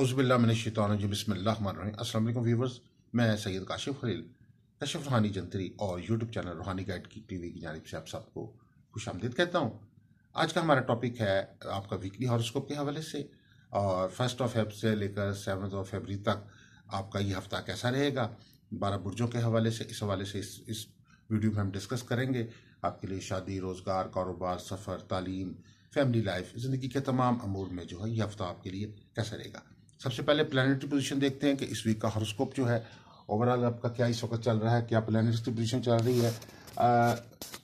अउज़बिल्लाशानजी असल व्यूवर्स मैं सैयद काशिफ खलील कशिफ रूहानी जंतरी और यूट्यूब चैनल रूहानी गाइड की टी वी की जानब से आप सबको खुश आमदीद कहता हूँ आज का हमारा टॉपिक है आपका वीकली हॉरोस्कोप के हवाले से और फर्स्ट ऑफ फेब से लेकर सेवन्थ ऑफ फेबरी तक आपका ये हफ्ता कैसा रहेगा बारह बुरजों के हवाले से इस हवाले से इस इस वीडियो में हम डिस्कस करेंगे आपके लिए शादी रोज़गार कारोबार सफ़र तालीम फैमिली लाइफ ज़िंदगी के तमाम अमूर में जो है ये हफ्ता आपके लिए कैसा रहेगा सबसे पहले प्लानिटरी पोजिशन देखते हैं कि इस वीक का हॉरोस्कोप जो है ओवरऑल आपका क्या इस वक्त चल रहा है क्या प्लानिट्स की पोजीशन चल रही है आ,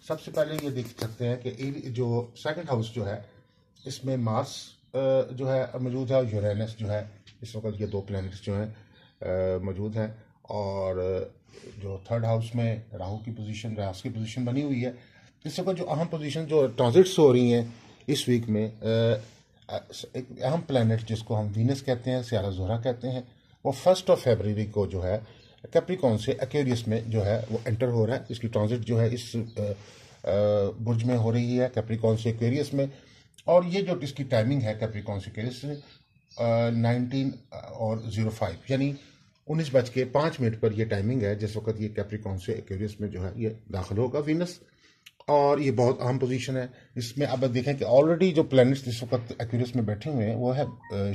सबसे पहले ये देख सकते हैं कि जो सेकंड हाउस जो है इसमें मार्स जो है मौजूद है और यूरेनस जो है इस वक्त ये दो प्लानट्स जो हैं मौजूद हैं और जो थर्ड हाउस में राहु की पोजीशन राहु की पोजीशन बनी हुई है इस वक्त जो अहम पोजीशन जो ट्रांजिट्स हो रही हैं इस वीक में एक अहम प्लानट जिसको हम वीनस कहते हैं सियारा जोहरा कहते हैं वो फर्स्ट ऑफ फेबररी को जो है कैप्रिकॉन से एक्वेरियस में जो है वो एंटर हो रहा है इसकी ट्रांजिट जो है इस बुर्ज में हो रही है कैप्रिकॉन से एक्वेरियस में और ये जो इसकी टाइमिंग है कैप्रिकॉन से एक्वेरियस नाइनटीन और ज़ीरो फाइव यानी उन्नीस बज के पाँच मिनट पर यह टाइमिंग है जिस वक्त ये कैप्रिकॉन से एक्वेरियस में जो है ये दाखिल होगा वीनस और ये बहुत अहम पोजीशन है इसमें अब देखें कि ऑलरेडी जो प्लैनेट्स जिस वक्त एक्यूरस में बैठे हुए हैं वो है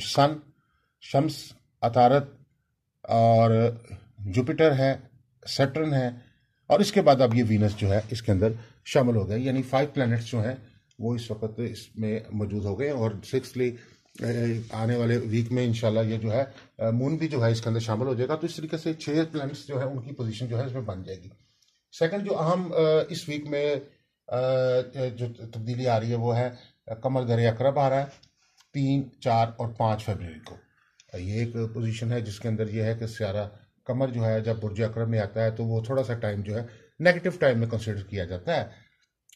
सन शम्स अतारत और जुपिटर है सेटर्न है और इसके बाद अब ये वीनस जो है इसके अंदर शामिल हो गए यानी फाइव प्लैनेट्स जो हैं वो इस वक्त इसमें मौजूद हो गए और सिक्सली आने वाले वीक में इंशाल्लाह ये जो है मून भी जो है इसके अंदर शामिल हो जाएगा तो इस तरीके से छः प्लैनेट्स जो है उनकी पोजीशन जो है इसमें बन जाएगी सेकंड जो अहम इस वीक में जो तब्दीली आ रही है वो है कमर दर अकरब आ रहा है तीन चार और पाँच फरवरी को ये एक पोजीशन है जिसके अंदर ये है कि सारा कमर जो है जब बुरज अकरब में आता है तो वो थोड़ा सा टाइम जो है नेगेटिव टाइम में कंसिडर किया जाता है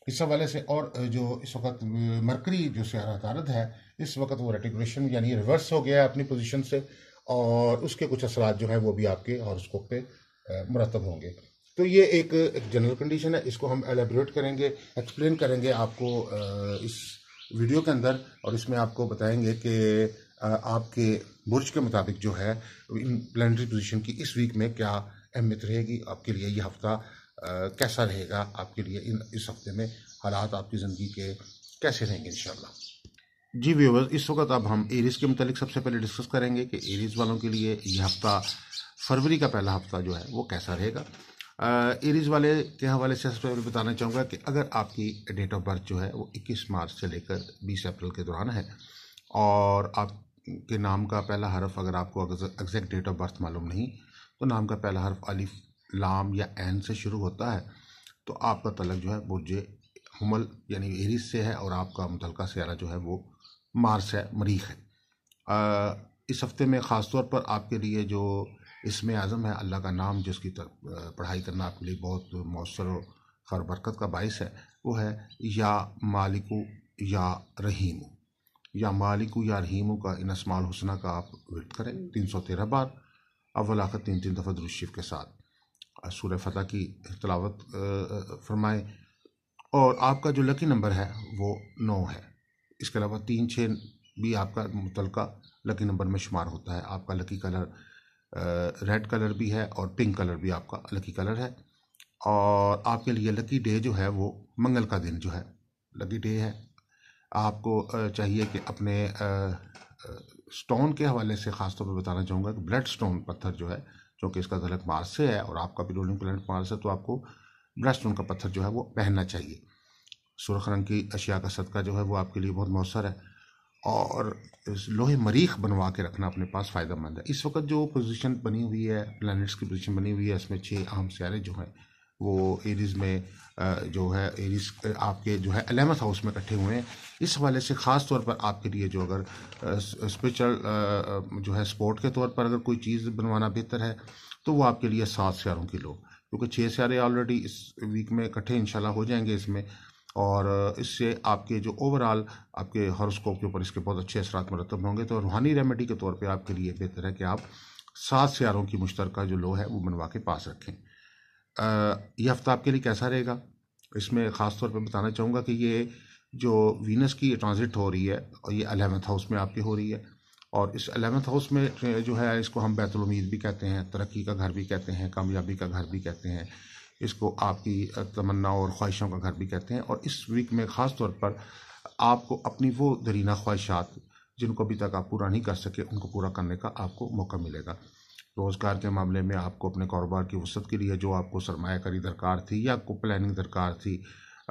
इस हवाले से और जो इस वक्त मरकरी जो सियारा तारद है इस वक्त वो रेटिग्रेशन यानी रिवर्स हो गया है अपनी पोजिशन से और उसके कुछ असरात जो है वो भी आपके हॉर्स्कोप पे मुरतब होंगे तो ये एक, जनरल कंडीशन है इसको हम एलेबोरेट करेंगे एक्सप्लेन करेंगे आपको इस वीडियो के अंदर और इसमें आपको बताएंगे कि आपके बुर्ज के मुताबिक जो है प्लानटरी पोजीशन की इस वीक में क्या अहमियत रहेगी आपके लिए ये हफ्ता कैसा रहेगा आपके लिए इन इस हफ्ते में हालात आपकी ज़िंदगी के कैसे रहेंगे इन जी व्यूवर्स इस वक्त अब हम एरीज़ के मतलब सबसे पहले डिस्कस करेंगे कि एरीज़ वालों के लिए यह हफ्ता फरवरी का पहला हफ्ता जो है वो कैसा रहेगा एरीज वाले के हवाले से सबसे पहले बताना चाहूँगा कि अगर आपकी डेट ऑफ बर्थ जो है वो 21 मार्च से लेकर 20 अप्रैल के दौरान है और आपके नाम का पहला हरफ अगर आपको एग्जैक्ट डेट ऑफ बर्थ मालूम नहीं तो नाम का पहला हरफ अलिफ लाम या एन से शुरू होता है तो आपका तलक जो है जे हमल यानी एरीज से है और आपका मुतलका सियारा जो है वो मार्स है मरीख है आ, इस हफ्ते में ख़ास तौर पर आपके लिए जो इसमें आज़म है अल्लाह का नाम जिसकी पढ़ाई करना आपके लिए बहुत मौसर और खैर बरकत का बायस है वो है या मालिकू या रहीम या मालिकू या रहीम का इन असमाल हुसना का आप विट करें तीन सौ तेरह बार अव्वल आखिर तीन तीन दफ़ा दुरुशीफ के साथ सूर फतह की तलावत फरमाएँ और आपका जो लकी नंबर है वो नौ है इसके अलावा तीन छः भी आपका मुतलका लकी नंबर में शुमार होता है आपका लकी कलर रेड कलर भी है और पिंक कलर भी आपका लकी कलर है और आपके लिए लकी डे जो है वो मंगल का दिन जो है लकी डे है आपको चाहिए कि अपने स्टोन के हवाले से ख़ास तौर पर बताना चाहूँगा कि ब्लड स्टोन पत्थर जो है जो कि इसका तलक मार्स से है और आपका भी रोलिंग प्लैनेट मार्स है तो आपको ब्लड स्टोन का पत्थर जो है वो पहनना चाहिए सुरख रंग की अशिया का सदका जो है वो आपके लिए बहुत मौसर है और लोहे मरीख बनवा के रखना अपने पास फ़ायदा मंद है इस वक्त जो पोजीशन बनी हुई है प्लैनेट्स की पोजीशन बनी हुई है इसमें छः आम सियारे जो हैं वो एरीज में जो है एरीज आपके जो है अलेवंथ हाउस में इकट्ठे हुए हैं इस हवाले से ख़ास तौर पर आपके लिए जो अगर स्पेशल जो है स्पोर्ट के तौर पर अगर कोई चीज़ बनवाना बेहतर है तो वो आपके लिए सात सियारों की लो क्योंकि छः सियारे ऑलरेडी इस वीक में इकट्ठे इंशाल्लाह हो जाएंगे इसमें और इससे आपके जो ओवरऑल आपके हॉरोस्कोप के ऊपर इसके बहुत अच्छे असर मरतब होंगे तो रूहानी रेमेडी के तौर पर आपके लिए बेहतर है कि आप सात सियारों की मुश्तर जो लो है वो बनवा के पास रखें यह हफ़्ता आपके लिए कैसा रहेगा इसमें ख़ास तौर पर बताना चाहूँगा कि ये जो वीनस की ट्रांज़िट हो रही है और ये अलेवेंथ हाउस में आपकी हो रही है और इस अलेवेंथ हाउस में जो है इसको हम बैतुलमीद भी कहते हैं तरक्की का घर भी कहते हैं कामयाबी का घर भी कहते हैं इसको आपकी तमन्नाओं और ख्वाहिशों का घर भी कहते हैं और इस वीक में ख़ास तौर पर आपको अपनी वो दरीना ख्वाहिशात जिनको अभी तक आप पूरा नहीं कर सके उनको पूरा करने का आपको मौका मिलेगा रोज़गार के मामले में आपको अपने कारोबार की वसत के लिए जो आपको सरमाकारी दरकार थी या आपको प्लानिंग दरकार थी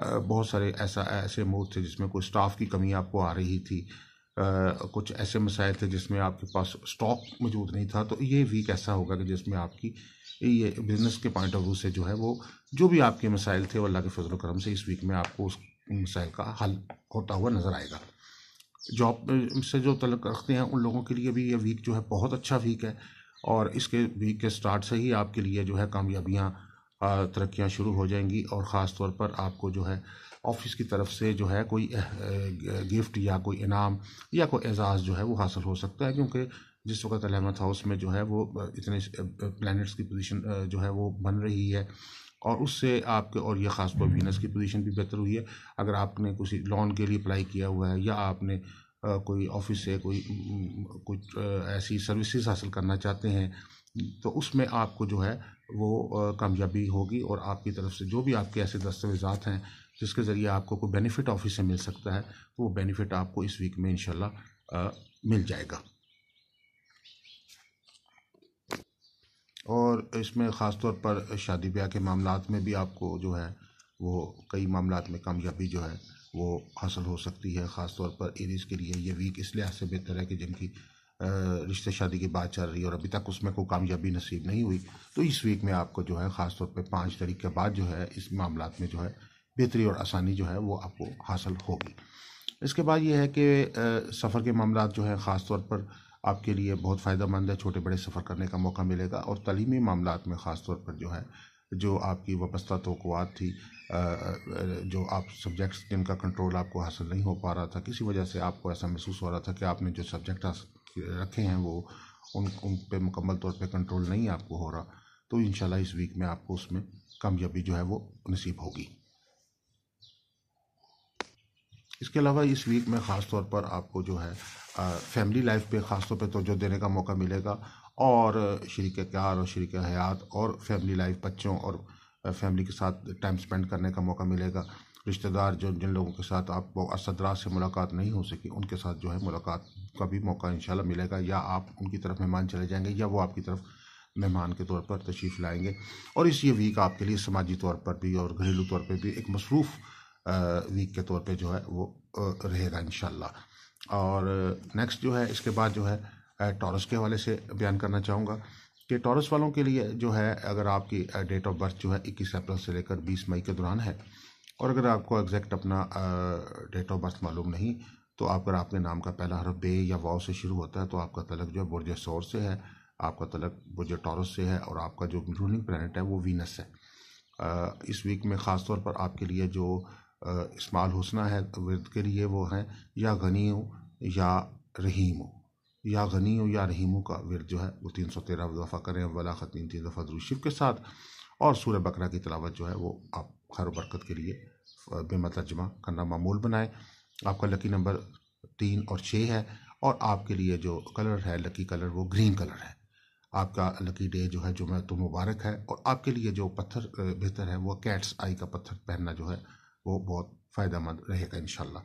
बहुत सारे ऐसा ऐसे मूड थे जिसमें कोई स्टाफ़ की कमी आपको आ रही थी कुछ ऐसे मसाइल थे जिसमें आपके पास स्टॉक मौजूद नहीं था तो ये वीक ऐसा होगा कि जिसमें आपकी ये बिज़नेस के पॉइंट ऑफ व्यू से जो है वो जो भी आपके मसाइल थे वो अल्लाह के फजल करम से इस वीक में आपको उस मसाइल का हल होता हुआ नज़र आएगा जॉब से जो तलक रखते हैं उन लोगों के लिए भी ये वीक जो है बहुत अच्छा वीक है और इसके वीक के स्टार्ट से ही आपके लिए जो है कामयाबियाँ तरक्याँ शुरू हो जाएंगी और ख़ास तौर पर आपको जो है ऑफिस की तरफ से जो है कोई गिफ्ट या कोई इनाम या कोई एजाज़ जो है वो हासिल हो सकता है क्योंकि जिस वक्त अलेवंथ हाउस में जो है वो इतने प्लैनेट्स की पोजीशन जो है वो बन रही है और उससे आपके और ये ख़ास कर वीनस की पोजीशन भी बेहतर हुई है अगर आपने किसी लोन के लिए अप्लाई किया हुआ है या आपने कोई ऑफिस से कोई कुछ ऐसी सर्विसेज हासिल करना चाहते हैं तो उसमें आपको जो है वो कामयाबी होगी और आपकी तरफ से जो भी आपके ऐसे दस्तावेजात हैं जिसके ज़रिए आपको कोई बेनिफिट ऑफिस से मिल सकता है तो वो बेनिफिट आपको इस वीक में इन मिल जाएगा और इसमें ख़ास तौर पर शादी ब्याह के मामलों में भी आपको जो है वो कई मामलों में कामयाबी जो है वो हासिल हो सकती है ख़ास तौर पर एरीज के लिए ये वीक इस लिहाज से बेहतर है कि जिनकी रिश्ते शादी की बात चल रही है और अभी तक उसमें कोई कामयाबी नसीब नहीं हुई तो इस वीक में आपको जो है ख़ास तौर पर पाँच तारीख के बाद जो है इस मामला में जो है बेहतरी और आसानी जो है वो आपको हासिल होगी इसके बाद ये है कि सफ़र के मामला जो है ख़ास तौर पर आपके लिए बहुत फ़ायदा मंद है छोटे बड़े सफ़र करने का मौका मिलेगा और तलीमी मामला में ख़ास तौर पर जो है जो आपकी वस्ता तो थी जो आप सब्जेक्ट्स जिनका कंट्रोल आपको हासिल नहीं हो पा रहा था किसी वजह से आपको ऐसा महसूस हो रहा था कि आपने जो सब्जेक्ट रखे हैं वो उन उन पर मुकम्मल तौर पर कंट्रोल नहीं आपको हो रहा तो इन इस वीक में आपको उसमें कामयाबी जो है वो नसीब होगी इसके अलावा इस वीक में ख़ास तौर पर आपको जो है फैमिली लाइफ पे ख़ास तौर पर तोजो देने का मौका मिलेगा और शरीक प्यार और शरीक हयात और फैमिली लाइफ बच्चों और फैमिली के साथ टाइम स्पेंड करने का मौका मिलेगा रिश्तेदार जो जिन लोगों के साथ आप असदराज से मुलाकात नहीं हो सकी उनके साथ जो है मुलाकात का भी मौका शाला मिलेगा या आप उनकी तरफ मेहमान चले जाएंगे या वो आपकी तरफ मेहमान के तौर पर तशरीफ़ लाएंगे और इस ये वीक आपके लिए समाजी तौर पर भी और घरेलू तौर पर भी एक मसरूफ़ वीक के तौर पे जो है वो रहेगा इन और नेक्स्ट जो है इसके बाद जो है टॉरस के हवाले से बयान करना चाहूँगा कि टॉरस वालों के लिए जो है अगर आपकी डेट ऑफ बर्थ जो है इक्कीस अप्रैल से लेकर बीस मई के दौरान है और अगर आपको एग्जैक्ट अपना डेट ऑफ बर्थ मालूम नहीं तो आप अगर आपके नाम का पहला हरफ बे या वाव से शुरू होता है तो आपका तलक जो है बुरज सौर से है आपका तलक बुरज टॉरस से है और आपका जो रूलिंग प्लानट है वो वीनस है इस वीक में ख़ास तौर पर आपके लिए जो इस्माल हुसना है वर्द के लिए वो हैं या गनी या रहीम या गनी या रहीमों का वर्द जो है वो तीन सौ तेरह दफ़ा करें वला ख़तीन तीन दफ़ा दुरुशिफ के साथ और सूर्य बकरा की तलावत जो है वो आप खैर बरकत के लिए बेमतर्जमा करना मामूल बनाएं आपका लकी नंबर तीन और छः है और आपके लिए जो कलर है लकी कलर वो ग्रीन कलर है आपका लकी डे जो है जुमे तो मुबारक है और आपके लिए जो पत्थर बेहतर है वो कैट्स आई का पत्थर पहनना जो है वो बहुत फ़ायदा मंद रहेगा इन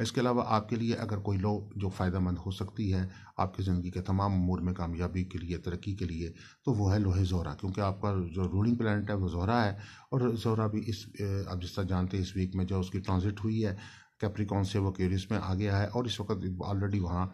इसके अलावा आपके लिए अगर कोई लो जो फ़ायदा मंद हो सकती है आपकी ज़िंदगी के तमाम उमूर में कामयाबी के लिए तरक्की के लिए तो वो है लोहे जोरा क्योंकि आपका जो रूलिंग प्लानट है वो जोरा है और जोरा भी इस आप जिस तरह जानते हैं इस वीक में जो उसकी ट्रांजिट हुई है कैप्रिकॉन से वो क्यूरिस में आ गया है और इस वक्त ऑलरेडी वहाँ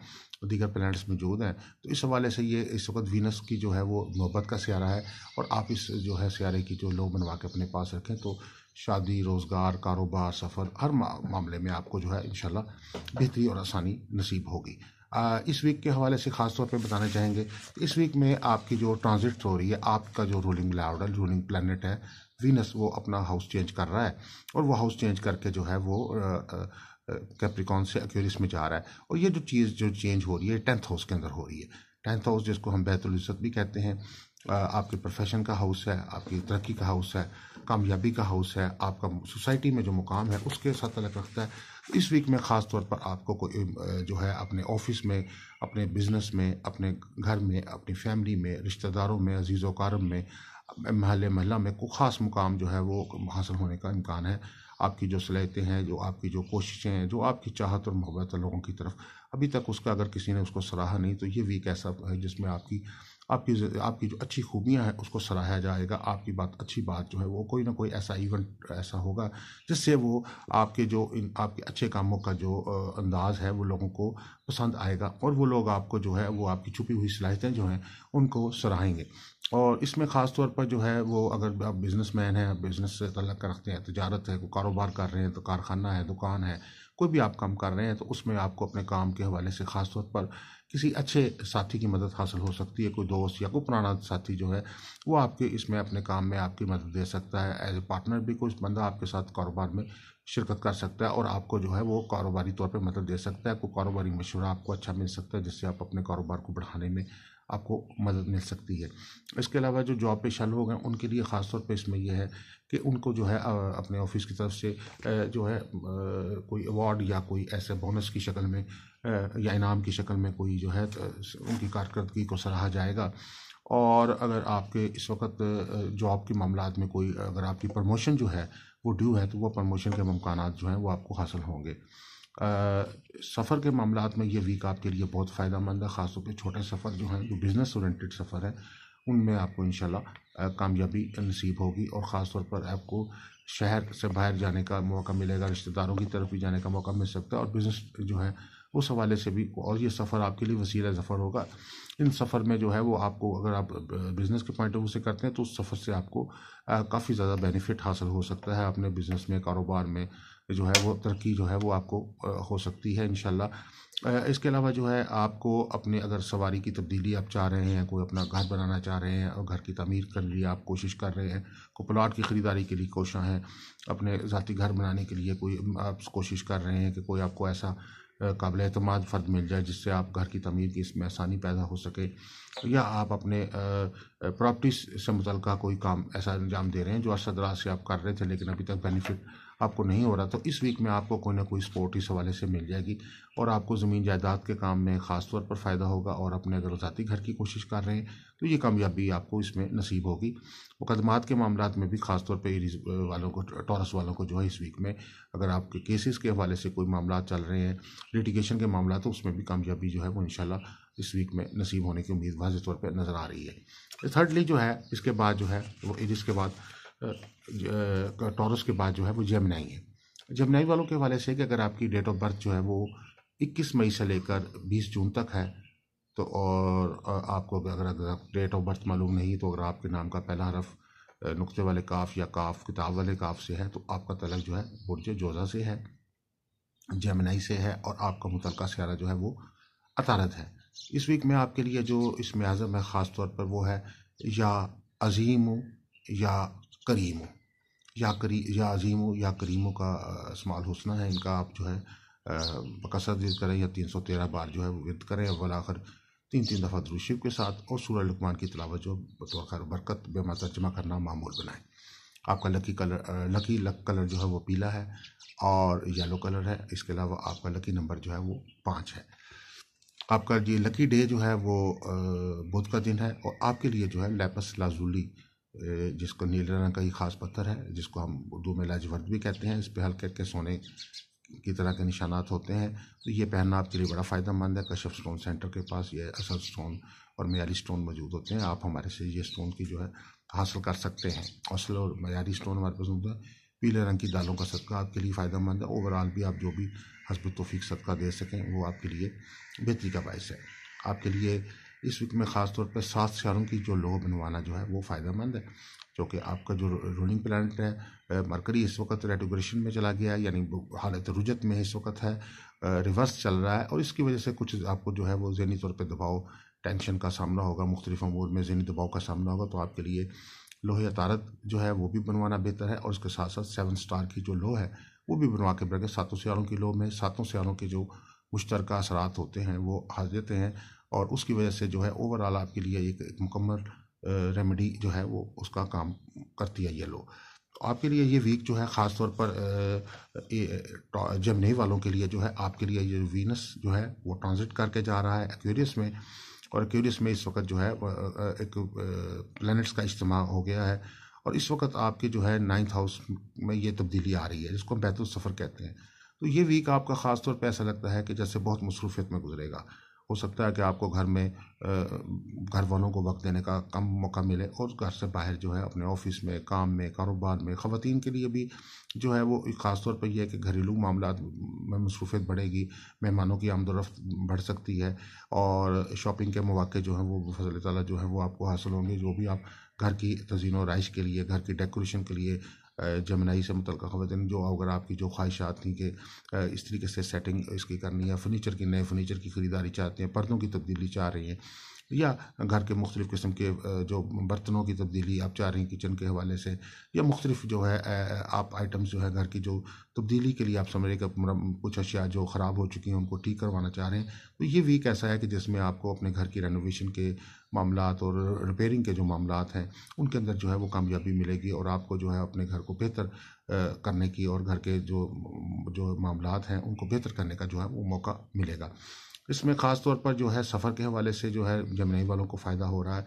दीगर प्लैनेट्स मौजूद हैं तो इस हवाले से ये इस वक्त वीनस की जो है वो मोहब्बत का स्यारा है और आप इस जो है स्यारे की जो लो बनवा के अपने पास रखें तो शादी रोज़गार कारोबार सफ़र हर मामले में आपको जो है इन बेहतरी और आसानी नसीब होगी इस वीक के हवाले से ख़ास तौर पे बताना चाहेंगे इस वीक में आपकी जो ट्रांजिट हो रही है आपका जो रूलिंग लाउडल रूलिंग प्लानट है वीनस वो अपना हाउस चेंज कर रहा है और वो हाउस चेंज करके जो है वो कैप्रिकॉन से एक्यूरिस में जा रहा है और ये जो चीज़ जो चेंज हो रही है टेंथ हाउस के अंदर हो रही है टेंथ हाउस जिसको हम बैतुल भी कहते हैं आपके प्रोफेशन का हाउस है आपकी तरक्की का हाउस है कामयाबी का हाउस है आपका सोसाइटी में जो मुकाम है उसके साथ तलक रखता है इस वीक में ख़ास तौर पर आपको कोई जो है अपने ऑफिस में अपने बिजनेस में अपने घर में अपनी फैमिली में रिश्तेदारों में अजीज़ कारम में महल महल्ला में को ख़ास मुकाम जो है वो हासिल होने का इम्कान है आपकी जो सलाहतें हैं जो आपकी जो कोशिशें हैं जो आपकी चाहत और मोहब्बत है लोगों की तरफ अभी तक उसका अगर किसी ने उसको सराहा नहीं तो ये वीक ऐसा है जिसमें आपकी आपकी आपकी जो अच्छी खूबियां हैं उसको सराहा जाएगा आपकी बात अच्छी बात जो है वो कोई ना कोई ऐसा इवेंट ऐसा होगा जिससे वो आपके जो इन आपके अच्छे कामों का जो अंदाज़ है वो लोगों को पसंद आएगा और वो लोग आपको जो है वो आपकी छुपी हुई सलाहितें जो हैं उनको सराहेंगे और इसमें ख़ास तौर पर जो है वो अगर आप बिज़नेस मैन हैं बिज़नेस से तलक रखते हैं तजारत है कोई कारोबार कर रहे हैं तो कारखाना है दुकान है कोई भी आप काम कर रहे हैं तो उसमें आपको अपने काम के हवाले से ख़ास तौर पर किसी अच्छे साथी की मदद हासिल हो सकती है कोई दोस्त या कोई पुराना साथी जो है वो आपके इसमें अपने काम में आपकी मदद दे सकता है एज ए पार्टनर भी कोई बंदा आपके साथ कारोबार में शिरकत कर सकता है और आपको जो है वो कारोबारी तौर पर मदद दे सकता है कोई कारोबारी मशवरा आपको अच्छा मिल सकता है जिससे आप अपने कारोबार को बढ़ाने में आपको मदद मिल सकती है इसके अलावा जो जॉब पेशा लोग हैं उनके लिए ख़ास तौर इसमें यह है कि उनको जो है अपने ऑफिस की तरफ से जो है कोई अवार्ड या कोई ऐसे बोनस की शक्ल में या इनाम की शक्ल में कोई जो है उनकी कारकर्दगी को सराहा जाएगा और अगर आपके इस वक्त जॉब के मामला में कोई अगर आपकी प्रमोशन जो है वो ड्यू है तो वो प्रमोशन के ममकान जो हैं वो आपको हासिल होंगे सफ़र के मामला में ये वीक आपके लिए बहुत फ़ायदा मंद है ख़ासतौर पर छोटे सफ़र जो हैं जो बिज़नेस ओरेंटेड सफ़र है उनमें आपको इंशाल्लाह कामयाबी नसीब होगी और ख़ास तौर पर आपको शहर से बाहर जाने का मौका मिलेगा रिश्तेदारों की तरफ भी जाने का मौका मिल सकता है और बिज़नेस जो है उस हवाले से भी और ये सफ़र आपके लिए वसीला सफ़र होगा इन सफ़र में जो है वो आपको अगर आप बिज़नेस के पॉइंट ऑफ व्यू से करते हैं तो उस सफ़र से आपको काफ़ी ज़्यादा बेनिफिट हासिल हो सकता है अपने बिज़नेस में कारोबार में जो है वो तरक्की जो है वो आपको हो सकती है इन इसके अलावा जो है आपको अपने अगर सवारी की तब्दीली आप चाह रहे हैं कोई अपना घर बनाना चाह रहे हैं और घर की तमीर करने लिए आप कोशिश कर रहे हैं कोई प्लाट की ख़रीदारी के लिए कोशाँ हैं अपने ज़ाती घर बनाने के लिए कोई आप कोशिश कर रहे हैं कि कोई आपको ऐसा काबिल अतमाद फ़र्द मिल जाए जिससे आप घर की तमीर की इसमें आसानी पैदा हो सके या आप अपने प्रॉपर्टी से मुतल कोई काम ऐसा अंजाम दे रहे हैं जो अरसा दराज से आप कर रहे थे लेकिन अभी तक बेनिफिट आपको नहीं हो रहा तो इस वीक में आपको कोई ना कोई स्पोर्ट इस हवाले से मिल जाएगी और आपको ज़मीन जायदाद के काम में ख़ास तौर पर फ़ायदा होगा और अपने अगर ज़ाती घर की कोशिश कर रहे हैं तो ये कामयाबी आपको इसमें नसीब होगी मुकदमात के मामला में भी ख़ास तौर पर वालों को टॉरस वालों को जो है इस वीक में अगर आपके केसेस के हवाले से कोई मामला चल रहे हैं लिटिगेशन के मामला तो उसमें भी कामयाबी जो है वो इन इस वीक में नसीब होने की उम्मीद वाजे तौर पर नज़र आ रही है थर्डली जो है इसके बाद जो है वो जिसके बाद टॉरस के बाद जो है वो जमनाई है जमनाई वालों के हवाले से कि अगर आपकी डेट ऑफ बर्थ जो है वो 21 मई से लेकर 20 जून तक है तो और आपको अगर अगर डेट ऑफ बर्थ मालूम नहीं तो अगर आपके नाम का पहला हरफ नुक्ते वाले काफ या काफ किताब वाले काफ से है तो आपका तलक जो है बुरज जोजा से है जमनाई से है और आपका मुतल सारा जो है वो अतारत है इस वीक में आपके लिए जो इसमें आज़म है ख़ास तौर पर वो है या अजीम या करीमो या करी या अजीमो या करीमो का इस्तेमाल हुसना है इनका आप जो है बकसर जिद करें या तीन सौ तेरह बार जो है विद करें अव्वल आखिर तीन तीन दफ़ा दरुशिव के साथ और सूर्य लकमान की तलावत जो बतौर बरकत बेमा तर्जमा करना मामूल बनाएं आपका lucky colour lucky luck colour जो है वो पीला है और येलो कलर है इसके अलावा आपका लकी नंबर जो है वो पाँच है आपका जी लकी डे जो है वो बुध का दिन है और आपके लिए जो है लेपस लाजुली जिसको नीले रंग का ही ख़ास पत्थर है जिसको हम उर्दू में लाजवर्द भी कहते हैं इस पर हल्के हल्के सोने की तरह के निशानात होते हैं तो ये पहनना आपके लिए बड़ा फ़ायदा मंद है कश्यप स्टोन सेंटर के पास ये असल स्टोन और मैारी स्टोन मौजूद होते हैं आप हमारे से ये स्टोन की जो है हासिल कर सकते हैं असल और मैारी स्टोन हमारे पास मौजूद है पीले रंग की दालों का सदका आपके लिए फ़ायदा मंद है ओवरऑल भी आप जो भी हसब तोफ़ी सदका दे सकें वो आपके लिए बेहतरी का बायस है आपके लिए इस वीक में ख़ास तौर पर सात शहरों की जो लोह बनवाना जो है वो फ़ायदेमंद है क्योंकि आपका जो रूलिंग प्लानट है मरकरी इस वक्त रेडोग्रेशन में चला गया है यानी हालत रुजत में इस वक्त है रिवर्स चल रहा है और इसकी वजह से कुछ आपको जो है वो जहनी तौर पर दबाव टेंशन का सामना होगा मुख्तलिफ अमूर में जहनी दबाव का सामना होगा तो आपके लिए लोहे तारत जो है वो भी बनवाना बेहतर है और उसके साथ साथ सेवन स्टार की जो लो है वो भी बनवा के गए सातों सियारों की लो में सातों सियारों के जो मुश्तरक असरात होते हैं वो हाजरते हैं और उसकी वजह से जो है ओवरऑल आपके लिए एक, एक मुकम्मल रेमेडी जो है वो उसका काम करती है ये लो आपके लिए ये वीक जो है ख़ास तौर पर जमनई वालों के लिए जो है आपके लिए ये वीनस जो है वो ट्रांजिट करके जा रहा है एक्वेरियस में और एक्वेरियस में इस वक्त जो है एक प्लैनेट्स का इज्तम हो गया है और इस वक्त आपके जो है नाइन्थ हाउस में ये तब्दीली आ रही है जिसको हम बैतुल सफ़र कहते हैं तो ये वीक आपका ख़ास तौर पर ऐसा लगता है कि जैसे बहुत मसरूफियत में गुजरेगा हो सकता है कि आपको घर में घर वालों को वक्त देने का कम मौका मिले और घर से बाहर जो है अपने ऑफिस में काम में कारोबार में ख़वान के लिए भी जो है वो ख़ास तौर पर यह है कि घरेलू मामला में मसरूफियत बढ़ेगी मेहमानों की आमदोरफ्त बढ़ सकती है और शॉपिंग के मौाक़े जो हैं वो फजल तला जो है वो आपको हासिल होंगे जो भी आप घर की तजीन व राइश के लिए घर की डेकोरेशन के लिए जमनाई से मुतल ख़वान जो अगर आपकी जो ख्वाहिशात थी कि इस तरीके से सेटिंग इसकी करनी है फर्नीचर की नए फर्नीचर की ख़रीदारी चाहते हैं पर्दों की तब्दीली चाह रही हैं या घर के मुख्तलिफ़ किस्म के जो बर्तनों की तब्दीली आप चाह रहे हैं किचन के हवाले से या मुख्तलिफ जो है आप आइटम्स जो है घर की जो तब्दीली के लिए आप समझ रहे कि कुछ अशिया जो ख़राब हो चुकी हैं उनको ठीक करवाना चाह रहे हैं तो ये वीक ऐसा है कि जिसमें आपको अपने घर की रेनोवेशन के मामला और रिपेयरिंग के जो मामला हैं उनके अंदर जो है वो कामयाबी मिलेगी और आपको जो है अपने घर को बेहतर करने की और घर के जो जो मामला हैं उनको बेहतर करने का जो है वो मौका मिलेगा इसमें ख़ास तौर पर जो है सफ़र के हवाले से जो है जमनई वालों को फ़ायदा हो रहा है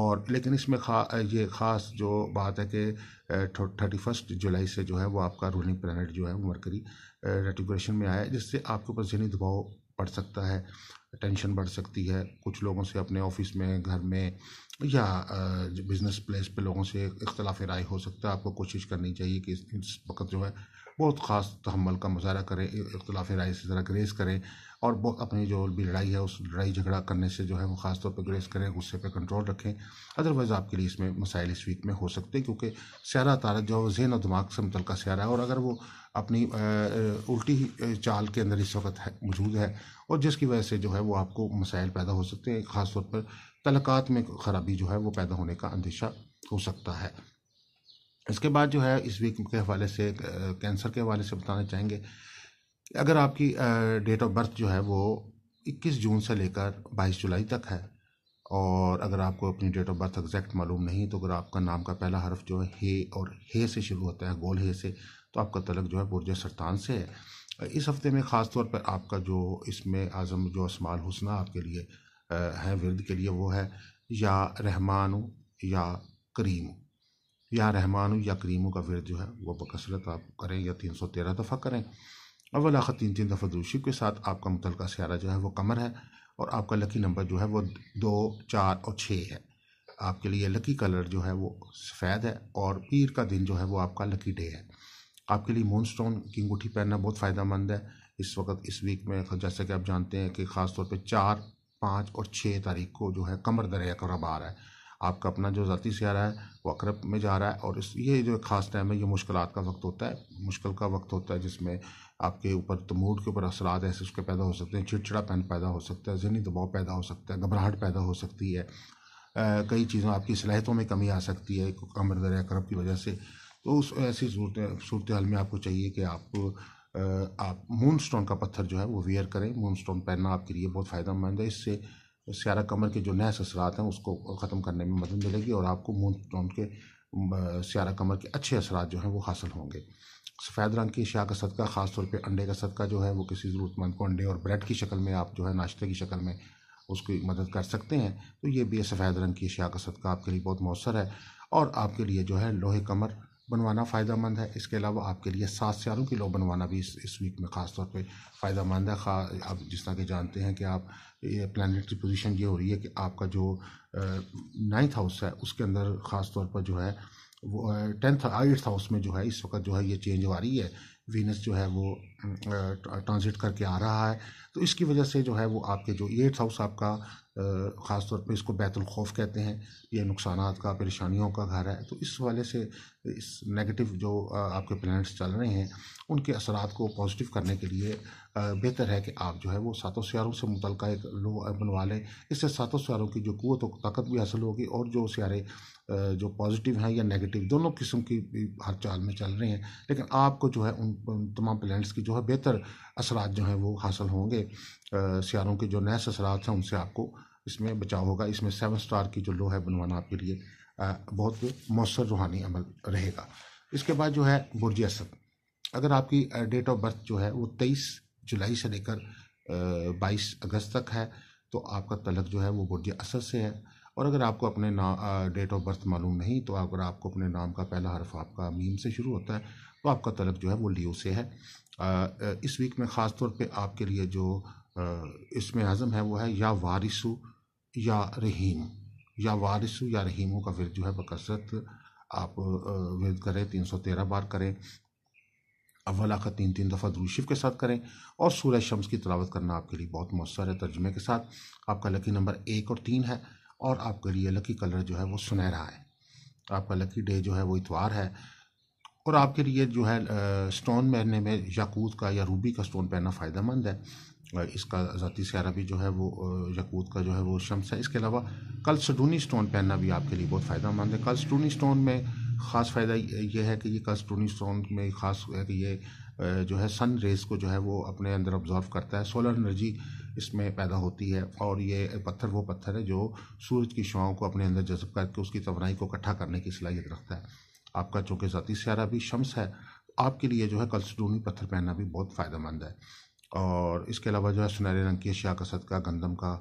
और लेकिन इसमें खा ये ख़ास जो बात है कि थर्टी फर्स्ट जुलाई से जो है वो आपका रूलिंग प्लानट जो है वो मरकरी रेटिग्रेशन में आया है जिससे आपके ऊपर जहनी दबाव पड़ सकता है टेंशन बढ़ सकती है कुछ लोगों से अपने ऑफिस में घर में या बिज़नेस प्लेस पे लोगों से इख्तलाफ राय हो सकता है आपको कोशिश करनी चाहिए कि इस वक्त जो है बहुत ख़ास तहमल का मुजाहरा करें इख्तलाफ राय से ज़रा ग्रेज़ करें और वो अपनी जो भी लड़ाई है उस लड़ाई झगड़ा करने से जो है वो ख़ासतौर पर ग्रेस करें गुस्से पर कंट्रोल रखें अदरवाइज़ आपके लिए इसमें मसाइल इस वीक में हो सकते हैं क्योंकि स्यारा तारा जो जहन और दिमाग से मुतल स्यारा है और अगर वो अपनी उल्टी चाल के अंदर इस वक्त है मौजूद है और जिसकी वजह से जो है वो आपको मसाइल पैदा हो सकते हैं ख़ासतौर पर तलक़ात में ख़राबी जो है वो पैदा होने का अंदेशा हो सकता है इसके बाद जो है इस वीक के हवाले से कैंसर के हवाले से बताना चाहेंगे अगर आपकी डेट ऑफ बर्थ जो है वो 21 जून से लेकर 22 जुलाई तक है और अगर आपको अपनी डेट ऑफ बर्थ एग्जैक्ट मालूम नहीं तो अगर आपका नाम का पहला हर्फ जो है हे और हे से शुरू होता है गोल हे से तो आपका तलक जो है बुरज सरतान से है इस हफ्ते में ख़ास तौर पर आपका जो इसमें आज़म जो असमाल हुसना आपके लिए है विरद के लिए वो है या रहमान या करीम या रहमान या करीमों का विरद जो है वो बकसरत आप करें या तीन सौ तेरह दफ़ा करें अवल आखिर तीन तीन दफ़ा दूसरी के साथ आपका मुतल सियारा जो है वो कमर है और आपका लकी नंबर जो है वो दो चार और छः है आपके लिए लकी कलर जो है वो सफ़ेद है और पीर का दिन जो है वो आपका लकी डे है आपके लिए मून स्टोन की अंगूठी पहनना बहुत फ़ायदा मंद है इस वक्त इस वीक में जैसे कि आप जानते हैं कि ख़ास तौर पर चार पाँच और छः तारीख को जो है कमर दरिया करब आ रहा है आपका अपना जो ज़ाती सियारा है वो अकरब में जा रहा है और इस ये जो ख़ास टाइम है ये मुश्किल का वक्त होता है मुश्किल का वक्त होता है जिसमें आपके ऊपर तो मूड के ऊपर असरात ऐसे उसके पैदा हो सकते हैं चिड़चिड़ापन पैदा हो सकता है जहनी दबाव पैदा हो सकता है घबराहट पैदा हो सकती है कई चीज़ों आपकी सलाहतों में कमी आ सकती है कमर दरिया करब की वजह से तो उस ऐसी सूरत हाल में आपको चाहिए कि आप आप मून स्टोन का पत्थर जो है वो वेयर करें मून स्टोन पहनना आपके लिए बहुत फ़ायदा मंद है इससे स्यारा कमर के जो नए असरात हैं उसको ख़त्म करने में मदद मिलेगी और आपको मून स्टोन के स्यारा कमर के अच्छे असरात जो हैं वो हासिल होंगे सफ़ेद रंग की शाह का सदका ख़ास तौर अंडे का सदका जो है वो किसी ज़रूरतमंद को अंडे और ब्रेड की शक्ल में आप जो है नाश्ते की शक्ल में उसकी मदद कर सकते हैं तो ये भी सफ़ेद रंग की शाह का सदका आपके लिए बहुत मौसर है और आपके लिए जो है लोहे कमर बनवाना फ़ायदा मंद है इसके अलावा आपके लिए सात सारों की किलो बनवाना भी इस इस वीक में ख़ास तौर पे फ़ायदा मंद है खा आप जिस तरह के जानते हैं कि आप ये प्लानट की पोजीशन ये हो रही है कि आपका जो नाइन्थ हाउस है उसके अंदर ख़ास तौर पर जो है टेंथ एट्थ हाउस में जो है इस वक्त जो है ये चेंज आ रही है वीनस जो है वो ट्रांजिट करके आ रहा है तो इसकी वजह से जो है वो आपके जो एट्थ हाउस आपका ख़ास तौर पे इसको बैतुलखौफ कहते हैं ये नुकसान का परेशानियों का घर है तो इस वाले से इस नेगेटिव जो आपके प्लैनेट्स चल रहे हैं उनके असरात को पॉजिटिव करने के लिए बेहतर है कि आप जो है वो सातों सियारों से मुतल एक लो बनवा लें इससे सातों सियारों की जो कुत और ताकत भी हासिल होगी और जो सियारे जो पॉजिटिव हैं या नेगेटिव दोनों किस्म की भी हर चाल में चल रहे हैं लेकिन आपको जो है उन तमाम प्लैनेट्स की जो है बेहतर असरात जो हैं वो हासिल होंगे सियारों के जो नए असरात हैं उनसे आपको इसमें बचाव होगा इसमें सेवन स्टार की जो लो है बनवाना आपके लिए बहुत मौसर रूहानी अमल रहेगा इसके बाद जो है बुरजी असद अगर आपकी डेट ऑफ बर्थ जो है वो तेईस जुलाई से लेकर बाईस अगस्त तक है तो आपका तलक जो है वो बुर्ज असर से है और अगर आपको अपने नाम डेट ऑफ बर्थ मालूम नहीं तो अगर आपको अपने नाम का पहला हरफ आपका मीम से शुरू होता है तो आपका तलक जो है वो लियो से है इस वीक में ख़ास तौर पे आपके लिए जो इसमें अज़म है वो है या वारिसु या रहीम या वारिसु या रहीमों का वर्द जो है बकसरत आप वर्द करें तीन सौ तेरह बार करें अवला का तीन तीन दफ़ा द्रूशिफ के साथ करें और सूर्य शम्स की तलावत करना आपके लिए बहुत मौसर है तर्जमे के साथ आपका लकी नंबर एक और तीन है और आपके लिए लकी कलर जो है वो सुनहरा है आपका लकी डे जो है वो इतवार है और आपके लिए जो है स्टोन पहनने में याकूत का या रूबी का स्टोन पहनना फ़ायदा मंद है इसका ज़ाती सारा भी जो है वो याकूत का जो है वो शम्स है इसके अलावा कल सडूनी स्टोन पहनना भी आपके लिए बहुत फ़ायदा मंद है कल सडूनी स्टोन में ख़ास फ़ायदा ये है कि ये स्टोन में ख़ास है कि ये जो है सन रेज को जो है वो अपने अंदर ऑब्जॉर्व करता है सोलर एनर्जी इसमें पैदा होती है और ये पत्थर वो पत्थर है जो सूरज की शुआओं को अपने अंदर जज्ब करके उसकी तोनाई को इकट्ठा करने की सलाहियत रखता है आपका चूँकि ज़ाती सारा भी शम्स है आपके लिए जो है कलसडूनी पत्थर पहनना भी बहुत फ़ायदेमंद है और इसके अलावा जो है सुनहरे रंग की अशिया का गंदम का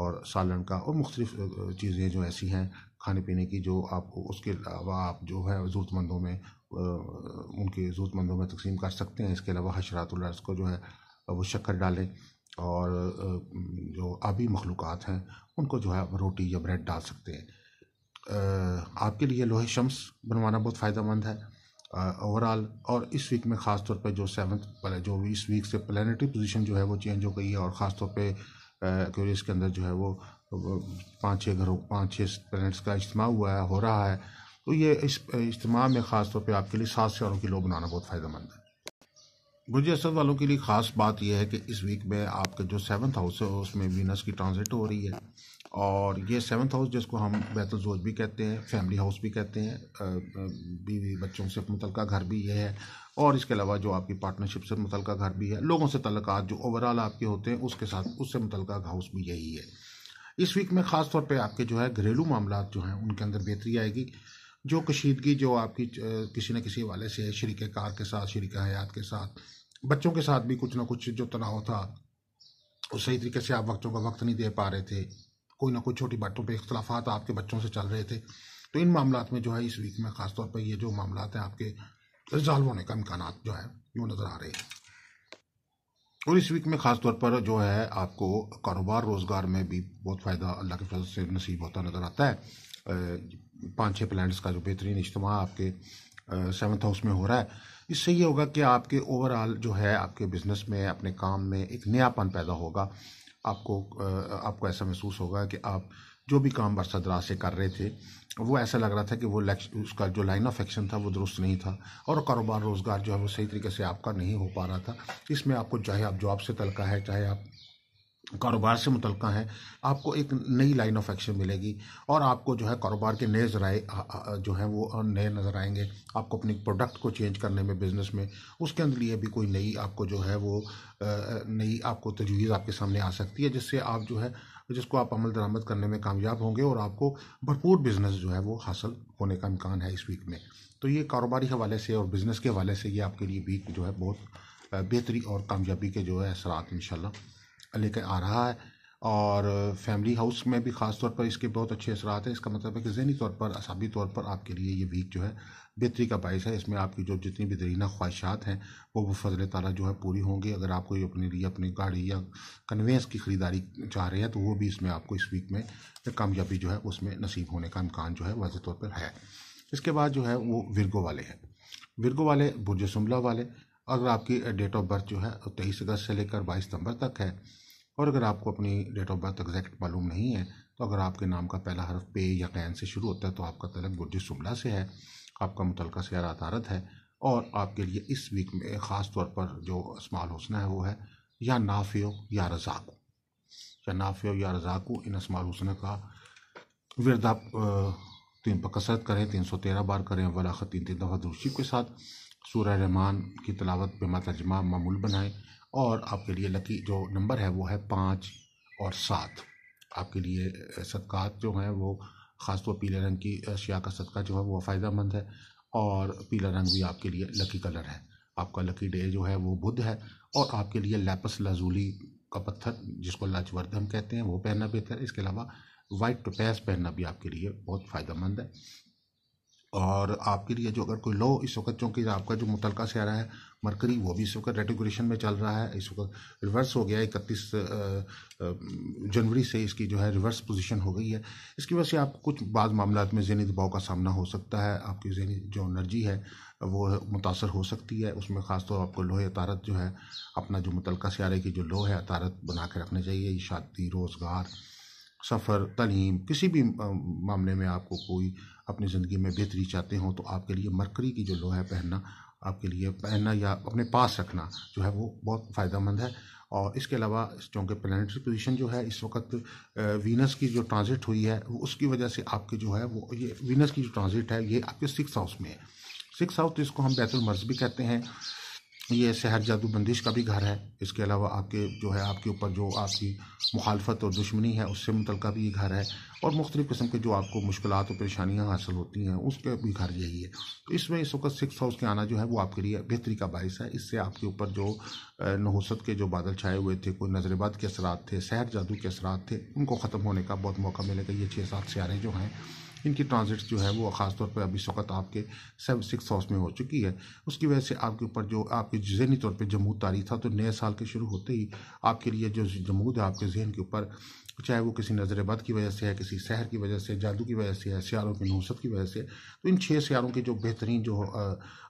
और सालन का और मुख्तलिफ चीज़ें जो ऐसी हैं खाने पीने की जो आप उसके अलावा आप जो है ज़रूरतमंदों में उनके ज़रूरतमंदों में तकसीम कर सकते हैं इसके अलावा हशरातुल्लास को जो है वो शक्कर डालें और जो आबी मखलूक हैं उनको जो है रोटी या ब्रेड डाल सकते हैं आपके लिए लोहे शम्स बनवाना बहुत फ़ायदेमंद है ओवरऑल और इस वीक में ख़ास तौर पर जो सेवन्थ जो इस वीक से प्लानटरी पोजीशन जो है वो चेंज हो गई है और ख़ास तौर पर इसके के अंदर जो है वो पाँच छः घरों पाँच छः पेरेंट्स का इज्तम हुआ है हो रहा है तो ये इस इज्तम में ख़ास तौर पर आपके लिए सात शहरों के लोग बनाना बहुत फ़ायदेमंद है गुजर असद वालों के लिए ख़ास बात यह है कि इस वीक में आपका जो सेवन्थ हाउस है उसमें वीनस की ट्रांजिट हो रही है और ये सेवन्थ हाउस जिसको हम बैतुलजोज भी कहते हैं फैमिली हाउस भी कहते हैं बीवी बच्चों से मुतल घर भी यह है और इसके अलावा जो आपकी पार्टनरशिप से मुतल घर भी है लोगों से तलक जो ओवरऑल आपके होते हैं उसके साथ उससे मुतल हाउस भी यही है इस वीक में ख़ास तौर आपके जो है घरेलू मामला जो हैं उनके अंदर बेहतरी आएगी जो कशीदगी जो आपकी किसी न किसी वाले से शरीक कार के साथ शरीक हयात के साथ बच्चों के साथ भी कुछ ना कुछ जो तनाव था उस सही तरीके से आप बच्चों का वक्त नहीं दे पा रहे थे कोई ना कोई छोटी बातों पर इख्तलाफात आपके बच्चों से चल रहे थे तो इन मामला में जो है इस वीक में ख़ासतौर पर ये जो मामला हैं आपके रिजॉल्व होने का इम्कान जो है वो नज़र आ रहे हैं और इस वीक में ख़ास तौर पर जो है आपको कारोबार रोज़गार में भी बहुत फ़ायदा अल्लाह के फजल से नसीब होता नज़र आता है पाँच छः प्लान्स का जो बेहतरीन इज्तम आपके सेवन्थ हाउस में हो रहा है इससे ये होगा कि आपके ओवरऑल जो है आपके बिज़नेस में अपने काम में एक नयापन पैदा होगा आपको आपको ऐसा महसूस होगा कि आप जो भी काम बरसदराज से कर रहे थे वो ऐसा लग रहा था कि वो उसका जो लाइन ऑफ एक्शन था वो दुरुस्त नहीं था और कारोबार रोज़गार जो है वो सही तरीके से आपका नहीं हो पा रहा था इसमें आपको चाहे आप जॉब से तलका है चाहे आप कारोबार से मुतलका है आपको एक नई लाइन ऑफ एक्शन मिलेगी और आपको जो है कारोबार के नए जराए जो हैं वो नए नज़र आएंगे आपको अपने प्रोडक्ट को चेंज करने में बिज़नेस में उसके अंदर लिए भी कोई नई आपको जो है वो नई आपको तजवीज़ आपके सामने आ सकती है जिससे आप जो है तो जिसको आप अमल दरामद करने में कामयाब होंगे और आपको भरपूर बिज़नेस जो है वो हासिल होने का इम्कान है इस वीक में तो ये कारोबारी हवाले से और बिज़नेस के हवाले से ये आपके लिए वीक जो है बहुत बेहतरी और कामयाबी के जो है असरात इन लेकर आ रहा है और फैमिली हाउस में भी ख़ास तौर पर इसके बहुत अच्छे असरात हैं इसका मतलब है कि जहनी तौर पर असाबी तौर पर आपके लिए ये वीक जो है बेहतरी का बायस है इसमें आपकी जो जितनी भी दरीना ख्वाहिशात हैं वो वो फजल ताला जो है पूरी होंगी अगर आप कोई अपने लिए अपनी गाड़ी या कन्वेंस की ख़रीदारी चाह रहे हैं तो वो भी इसमें आपको इस वीक में कामयाबी जो है उसमें नसीब होने का इम्कान जो है वाज तौर पर है इसके बाद जो है वो विरगो वाले हैं विरगो वाले बुरज शुमला वाले अगर आपकी डेट ऑफ बर्थ जो है तेईस अगस्त से लेकर बाईस सितंबर तक है और अगर आपको अपनी डेट ऑफ बर्थ एग्जैक्ट मालूम नहीं है तो अगर आपके नाम का पहला हरफ पे या कैन से शुरू होता है तो आपका तलब गुरज शुमला से है आपका मुतलका सियारा अदारत है और आपके लिए इस वीक में ख़ास तौर पर जो इसमाल हुसना है वो है या नाफियो या रज़ाकू या नाफियो या रज़ाकू इन इसमाल हौसना का वर्द तीन पर कसरत करें तीन सौ तेरह बार करें वाला तीन तीन दफ़ा दूसरी के साथ सूर्य रहमान की तलावत पे तर्जमा मामूल बनाएं और आपके लिए लकी जो नंबर है वो है पाँच और सात आपके लिए सदक़ात जो हैं वो ख़ास तौर पीले रंग की अशिया का सदका जो है वो फ़ायदा है और पीला रंग भी आपके लिए लकी कलर है आपका लकी डे जो है वो बुध है और आपके लिए लेपस लाजूली का पत्थर जिसको लाजवर्धन कहते हैं वो पहनना बेहतर है इसके अलावा वाइट टोपैस पहनना भी आपके लिए बहुत फ़ायदेमंद है और आपके लिए जो अगर कोई लो इस वक्त चूँकि आपका जो मुतलका सेहरा है मरकरी वो भी इस वक्त रेटिकुलेशन में चल रहा है इस वक्त रिवर्स हो गया इकतीस जनवरी से इसकी जो है रिवर्स पोजीशन हो गई है इसकी वजह से आपको कुछ बाद मामला में जहनी दबाव का सामना हो सकता है आपकी जहनी जो एनर्जी है वो मुतासर हो सकती है उसमें ख़ासतौर तो आपको लोहे अतारत जो है अपना जो मुतल स्यारे की जो लोह है अतारत बना के रखनी चाहिए शादी रोज़गार सफ़र तलीम किसी भी मामले में आपको कोई अपनी ज़िंदगी में बेहतरी चाहते हो तो आपके लिए मरकरी की जो लोहा पहनना आपके लिए पहनना या अपने पास रखना जो है वो बहुत फ़ायदेमंद है और इसके अलावा चूँकि प्लानटरी पोजीशन जो है इस वक्त वीनस की जो ट्रांजिट हुई है उसकी वजह से आपके जो है वो ये वीनस की जो ट्रांजिट है ये आपके सिक्स हाउस में है सिक्स हाउस तो इसको हम बैतुलमर्ज भी कहते हैं ये शहर जादू बंदिश का भी घर है इसके अलावा आपके जो है आपके ऊपर जो आपकी मुखालफत और दुश्मनी है उससे मुतल भी ये घर है और मुख्तलिफ़ किस्म के जो आपको मुश्किल और परेशानियाँ हासिल होती हैं उसका भी घर यही है तो इसमें इस वक्त सिक्स हाउस के आना जो है वो आपके लिए बेहतरी का बायस है इससे आपके ऊपर जो नहूसत के जो बादल छाए हुए थे कोई नजरबाद के असरात थे शहर जादू के असरात थे उनको ख़त्म होने का बहुत मौका मिलेगा ये छः सात सारे जो हैं इनकी ट्रांजिट्स जो है वो ख़ासतौर पर अब इस वक्त आपके सेवन सिक्स हाउस में हो चुकी है उसकी वजह से आपके ऊपर जो आपके जहनी तौर पर जमूद तारीख था तो नए साल के शुरू होते ही आपके लिए जो जमूद है आपके जहन के ऊपर चाहे वो किसी नजरबद की वजह से है किसी शहर की वजह से जादू की वजह से है सियारों की नौसत की वजह से तो इन छः सियारों के जो बेहतरीन जो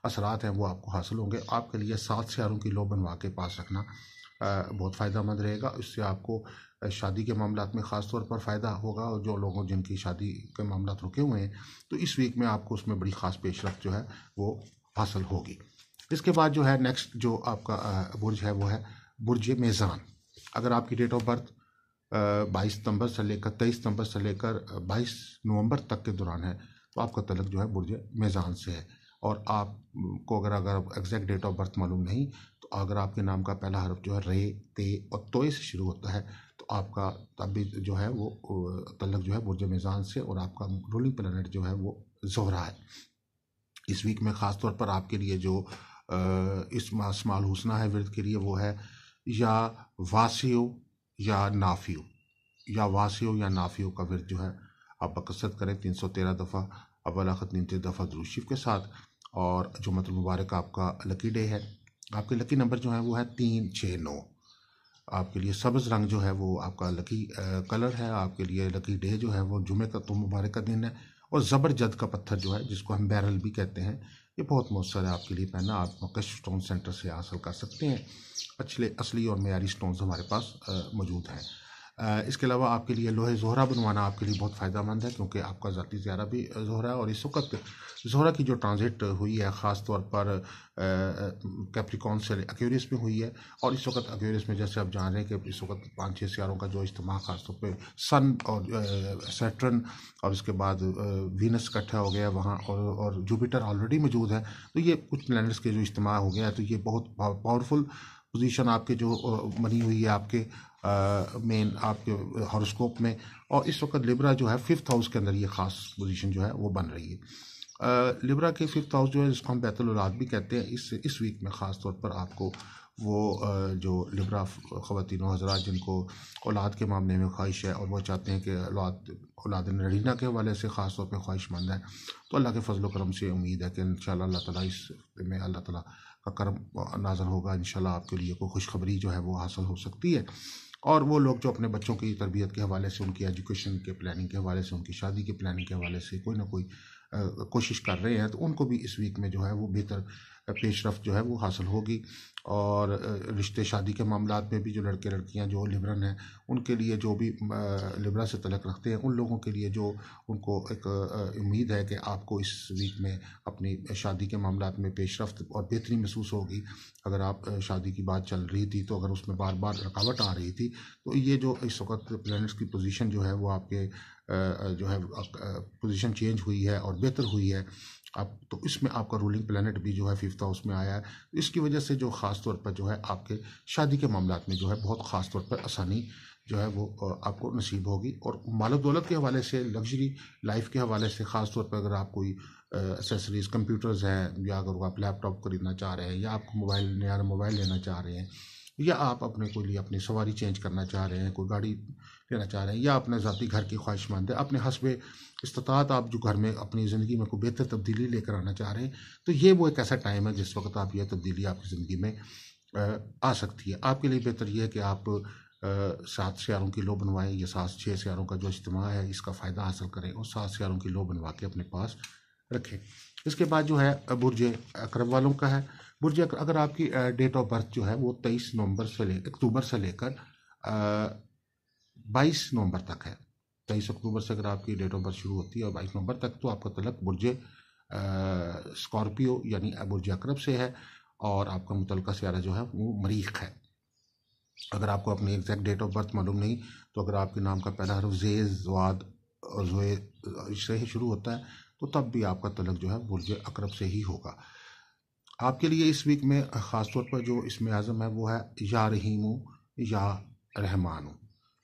असरात हैं वो आपको हासिल होंगे आपके लिए सात सियारों की लो बनवा के पास रखना बहुत फ़ायदा मंद रहेगा इससे आपको शादी के मामला में ख़ास तौर पर फ़ायदा होगा और जो लोगों जिनकी शादी के मामला रुके हुए हैं तो इस वीक में आपको उसमें बड़ी ख़ास पेशरफ जो है वो हासिल होगी इसके बाद जो है नेक्स्ट जो आपका बुर्ज है वो है बुर्ज मेज़ान अगर आपकी डेट ऑफ बर्थ बाईस सितंबर से लेकर तेईस सितंबर से लेकर बाईस नवंबर तक के दौरान है तो आपका तलक जो है बुर्ज मेज़ान से है और आपको अगर अगर एग्जैक्ट डेट ऑफ बर्थ मालूम नहीं तो अगर आपके नाम का पहला हरफ जो है रे ते और तोए से शुरू होता है आपका तबी जो है वो तलक जो है बुरज मेज़ान से और आपका रूलिंग प्लानट जो है वो जोहरा है इस वीक में ख़ास तौर पर आपके लिए जो इस इसमाल हुसना है वर्द के लिए वो है या वासियो या नाफियो या वासियो या नाफियो का वर्द जो है आप बकसरत करें तीन सौ तेरह दफ़ा अवल खत नीचे दफ़ा द्रूशिफ के साथ और मतलब मुबारक आपका लकी डे है आपके लकी नंबर जो है वो है तीन छः नौ आपके लिए सब्ज़ रंग जो है वो आपका लकी कलर है आपके लिए लकी डे जो है वो जुमे का तो मुबारक का दिन है और ज़बरजद का पत्थर जो है जिसको हम बैरल भी कहते हैं ये बहुत मौसर है आपके लिए पहना आप मकश स्टोन सेंटर से हासिल कर सकते हैं अच्छे असली और मैारी स्टोन्स हमारे पास मौजूद हैं इसके अलावा आपके लिए लोहे जोहरा बनवाना आपके लिए बहुत फ़ायदा है क्योंकि आपका ज़ाती ज्यादा भी जोहरा है और इस वक्त जोहरा की जो ट्रांज़िट हुई है ख़ास तौर पर कैप्रिकॉन से अक्यूरियस में हुई है और इस वक्त अक्यूरियस में जैसे आप जान रहे हैं कि इस वक्त पाँच छः सियारों का जो इज्तम ख़ासतौर पर सन और सेटर्न और इसके बाद वीनस इकट्ठा हो गया वहाँ और और जुपिटर ऑलरेडी मौजूद है तो ये कुछ प्लानट्स के जो इज्तम हो गया है तो ये बहुत पावरफुल पोजीशन आपके जो बनी हुई है आपके मेन आपके हॉरोस्कोप uh, में और इस वक्त लिब्रा जो है फिफ्थ हाउस के अंदर ये ख़ास पोजीशन जो है वो बन रही है लिब्रा के फिफ्थ हाउस जो है जिसको हम बैतुलौलाद भी कहते हैं इस इस वीक में ख़ास तौर पर आपको वो जो लिब्रा ख़वान हजरा जिनको औलाद के मामले में ख्वाहिश है और वह चाहते हैं कि औलाद औलाद नरीना के हवाले से ख़ास तौर पर ख्वाहिशमंद है तो अल्लाह के फजल करम से उम्मीद है कि इन अल्लाह ताला इस में अल्लाह ताला का करम नाजर होगा इन आपके लिए कोई खुशखबरी जो है वो हासिल हो सकती है और वो लोग जो अपने बच्चों की तरबियत के हवाले से उनकी एजुकेशन के प्लानिंग के हवाले से उनकी शादी के प्लानिंग के हवाले से कोई ना कोई कोशिश कर रहे हैं तो उनको भी इस वीक में जो है वो बेहतर पेशरफ जो है वो हासिल होगी और रिश्ते शादी के मामला में भी जो लड़के लड़कियां जो लिबरन हैं उनके लिए जो भी लिबरा से तलक रखते हैं उन लोगों के लिए जो उनको एक उम्मीद है कि आपको इस वीक में अपनी शादी के मामला में पेशरफ और बेहतरी महसूस होगी अगर आप शादी की बात चल रही थी तो अगर उसमें बार बार रुकावट आ रही थी तो ये जो इस वक्त प्लानट्स की पोजिशन जो है वो आपके जो है पोजिशन चेंज हुई है और बेहतर हुई है आप तो इसमें आपका रूलिंग प्लानट भी जो है फिफ्थ हाउस में आया है इसकी वजह से जो ख़ास तौर पर जो है आपके शादी के मामला में जो है बहुत ख़ास तौर पर आसानी जो है वो आपको नसीब होगी और मालो दौलत के हवाले से लग्जरी लाइफ के हवाले से ख़ास तौर पर अगर आप कोई एसेसरीज़ कंप्यूटर्स हैं या अगर आप लैपटॉप खरीदना चाह रहे हैं या आपको मोबाइल नया मोबाइल लेना चाह रहे हैं या आप अपने को लिए अपनी सवारी चेंज करना चाह रहे हैं कोई गाड़ी लेना चाह रहे हैं या अपने ज़ाती घर की ख्वाहिशमंद है अपने हसब इस्तात आप जो घर में अपनी ज़िंदगी में कोई बेहतर तब्दीली लेकर आना चाह रहे हैं तो ये वो एक ऐसा टाइम है जिस वक्त आप यह तब्दीली आपकी ज़िंदगी में आ सकती है आपके लिए बेहतर यह है कि आप सात सियारों की लो बनवाएं या सात छः सियारों का जो इज्तम है इसका फ़ायदा हासिल करें और सात सियारों की लो बनवा के अपने पास रखें इसके बाद जो है बुरज अकरब वालों का है बुरज अगर आपकी डेट ऑफ बर्थ जो है वो तेईस नवंबर से ले अक्टूबर से लेकर बाईस नवंबर तक है तेईस अक्टूबर से अगर आपकी डेट ऑफ बर्थ शुरू होती है और बाईस नवंबर तक तो आपका तलक बुरजे स्कॉर्पियो यानी बुरज अक्रब से है और आपका मुतलका सियारा जो है वो मरीख है अगर आपको अपनी एग्जैक्ट डेट ऑफ बर्थ मालूम नहीं तो अगर आपके नाम का पहला हरफ जे जवाद और जोए इससे ही शुरू होता है तो तब भी आपका तलक जो है बुरज अक्रब से ही होगा आपके लिए इस वीक में ख़ास तौर पर जो इसमें आज़म है वो है या रहीम या रहमान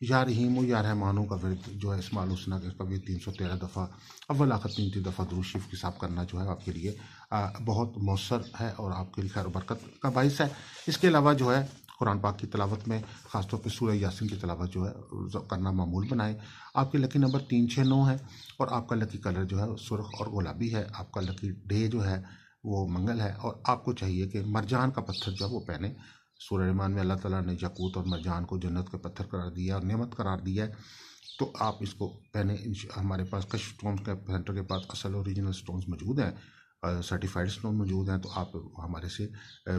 या रहीम या रहमानों का वर्द जो है इसमाल आलोचना के इसका तीन सौ तेरह दफ़ा अव्वल आखिर तीन तीन दफ़ा दुरुशीफ के साफ करना जो है आपके लिए आ, बहुत मौसर है और आपके लिए खैर बरकत का बायस है इसके अलावा जो है कुरान पाक की तलावत में ख़ासतौर पर सूर्य यासिन की तलावत जो है करना मामूल बनाएं आपकी लकी नंबर तीन छः नौ है और आपका लकी कलर जो है सुरख और गुलाबी है आपका लकी डे जो है वो मंगल है और आपको चाहिए कि मरजान का पत्थर जो है वो पहने सुरमान में अल्लाह ताला ने यकूत और मरजान को जन्नत का पत्थर करार दिया और नमत करार दिया है तो आप इसको पहने हमारे पास कश स्टोन के सेंटर के पास असल औरिजिनल स्टोन्स मौजूद हैं सर्टिफाइड स्टोन मौजूद हैं तो आप हमारे से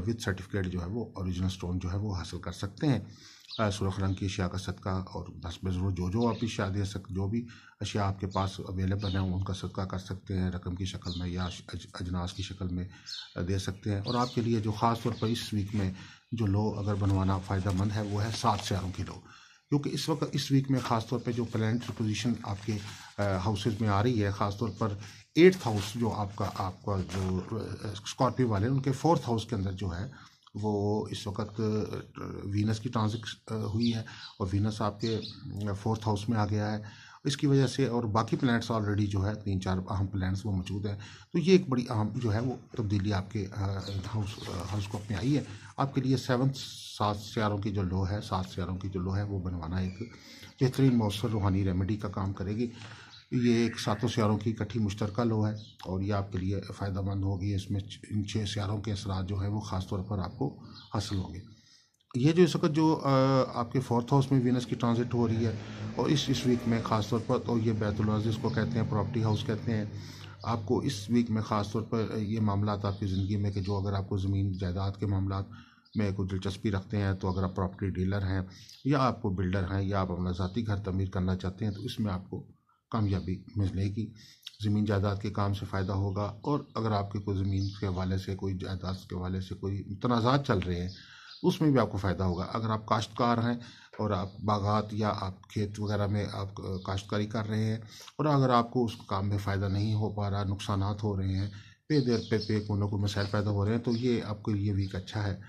विद सर्टिफिकेट जो है वो औरिजिनल स्टोन जो है वो हासिल कर सकते हैं सुरख रंग की अशिया का सदका और में ज़रूर जो जो आप इशा दे सक जो भी अशिया आपके पास अवेलेबल हैं उनका सदका कर सकते हैं रकम की शक्ल में या अजनास की शक्ल में दे सकते हैं और आपके लिए जो ख़ास तौर पर इस वीक में जो लो अगर बनवाना फ़ायदेमंद है वो है सात शहरों की लो क्योंकि इस वक्त इस वीक में ख़ासतौर पर जो प्लानटरी पोजीशन आपके हाउसेज में आ रही है ख़ासतौर पर एट्थ हाउस जो आपका आपका जो स्कॉर्पियो वाले उनके फोर्थ हाउस के अंदर जो है वो इस वक्त वीनस की ट्रांजिक हुई है और वीनस आपके फोर्थ हाउस में आ गया है इसकी वजह से और बाकी प्लान्ट्स ऑलरेडी जो है तीन चार अहम प्लान्ट्स वो मौजूद हैं तो ये एक बड़ी अहम जो है वो तब्दीली आपके हाउस हाउस को अपने आई है आपके लिए सेवन सात सियारों की जो लो है सात सियारों की जो लो है वो बनवाना एक बेहतरीन मौसर रूहानी रेमेडी का काम करेगी ये एक सातों सियारों की इकट्ठी मुश्तरक लो है और ये आपके लिए फ़ायदा मंद होगी इसमें इन छः सियारों के असरा जो है वो ख़ास तौर पर आपको हासिल होंगे ये जो इस वक्त जो आपके फोर्थ हाउस में वीनस की ट्रांजिट हो रही है और इस इस वीक में ख़ास तौर पर तो ये बैतुल जिसको कहते हैं प्रॉपर्टी हाउस कहते हैं आपको इस वीक में ख़ास तौर पर ये मामला आपकी ज़िंदगी में कि जो अगर आपको ज़मीन जायदाद के मामला में कोई दिलचस्पी रखते हैं तो अगर आप प्रॉपर्टी डीलर हैं या आपको बिल्डर हैं या आप अपना ज़ाती घर तमीर करना चाहते हैं तो इसमें आपको कामयाबी मिलेगी ज़मीन जायदाद के काम से फ़ायदा होगा और अगर आपके कोई ज़मीन के हवाले से कोई जायदाद के हवाले से कोई तनाज़ात चल रहे हैं उसमें भी आपको फ़ायदा होगा अगर आप काश्तकार हैं और आप बागात या आप खेत वगैरह में आप काश्तकारी कर रहे हैं और अगर आपको उस काम में फ़ायदा नहीं हो पा रहा नुकसान हो रहे हैं पे देर पे पे कोनों को मसाइल पैदा हो रहे हैं तो ये आपके लिए वीक अच्छा है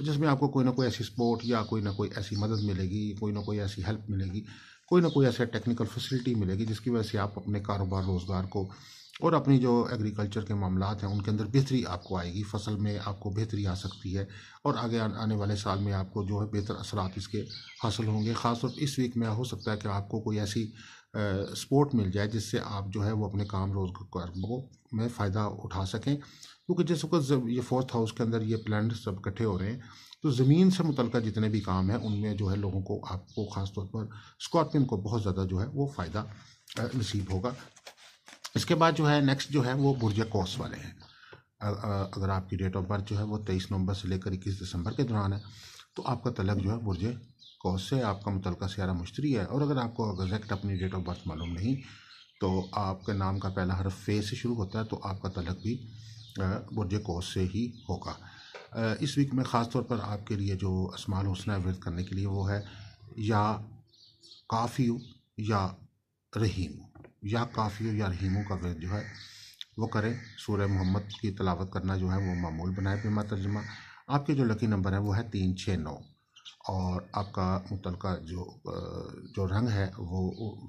जिसमें आपको कोई ना कोई ऐसी सपोर्ट या कोई ना कोई ऐसी मदद मिलेगी कोई ना कोई ऐसी हेल्प मिलेगी कोई ना कोई ऐसा टेक्निकल फैसिलिटी मिलेगी जिसकी वजह से आप अपने कारोबार रोज़गार को और अपनी जो एग्रीकल्चर के मामला हैं उनके अंदर बेहतरी आपको आएगी फसल में आपको बेहतरी आ सकती है और आगे आने वाले साल में आपको जो है बेहतर असरात इसके हासिल होंगे ख़ासतौर इस वीक में हो सकता है कि आपको कोई ऐसी सपोर्ट मिल जाए जिससे आप जो है वो अपने काम रोज़गार को में फ़ायदा उठा सकें क्योंकि जिस वक्त ये फोर्थ हाउस के अंदर ये प्लान सब इकट्ठे हो रहे हैं तो ज़मीन से मुतल जितने भी काम हैं उनमें जो है लोगों को आपको ख़ास तौर पर स्कॉर्पियन को बहुत ज़्यादा जो है वो फ़ायदा नसीब होगा इसके बाद जो है नेक्स्ट जो है वो बुरज कोस वाले हैं अगर आपकी डेट ऑफ बर्थ जो है वो तेईस नवंबर से लेकर इक्कीस दिसंबर के दौरान है तो आपका तलक जो है बुरज कौस से आपका मुतलका सियारा मुश्तरी है और अगर आपको एग्जैक्ट अपनी डेट ऑफ बर्थ मालूम नहीं तो आपके नाम का पहला हर फे से शुरू होता है तो आपका तलक भी बुरज कोस से ही होगा इस वीक में ख़ास तौर पर आपके लिए जो असमाल है व्रत करने के लिए वो है या काफ़ी या रहीम या काफ़ी या रहीमों का व्रत जो है वो करें सूर्य मोहम्मद की तलावत करना जो है वो मामूल बनाए पेमा तर्जमा आपके जो लकी नंबर है वो है तीन छः नौ और आपका मुतल जो जो रंग है वो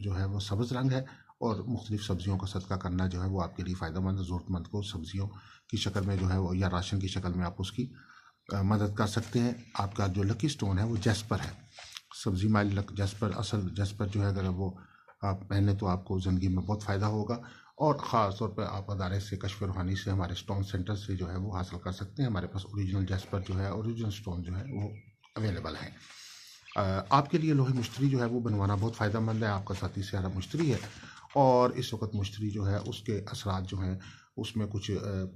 जो है वो सब्ज़ रंग है और मुख्तलिफ़ सब्ज़ियों का सदका करना जो है वो आपके लिए मंद ज़रूरतमंद को सब्ज़ियों की शक्ल में जो है वो या राशन की शक्ल में आप उसकी मदद कर सकते हैं आपका जो लकी स्टोन है वो जैसपर है सब्ज़ी माल लक जैस्पर असल जैस्पर जो है अगर वो आप पहने तो आपको ज़िंदगी में बहुत फ़ायदा होगा और ख़ास तौर पर आप अदारे से कशफ रूहानी से हमारे स्टोन सेंटर से जो है वो हासिल कर सकते हैं हमारे पास ओरिजिनल जैसपर जो है ओरिजिनल स्टोन जो है वो अवेलेबल हैं आपके लिए लोहे मुश्तरी जो है वो बनवाना बहुत फ़ायदा मंद है आपका साथी से हरा मुश्तरी है और इस वक्त मुश्तरी जो है उसके असरात जो हैं उसमें कुछ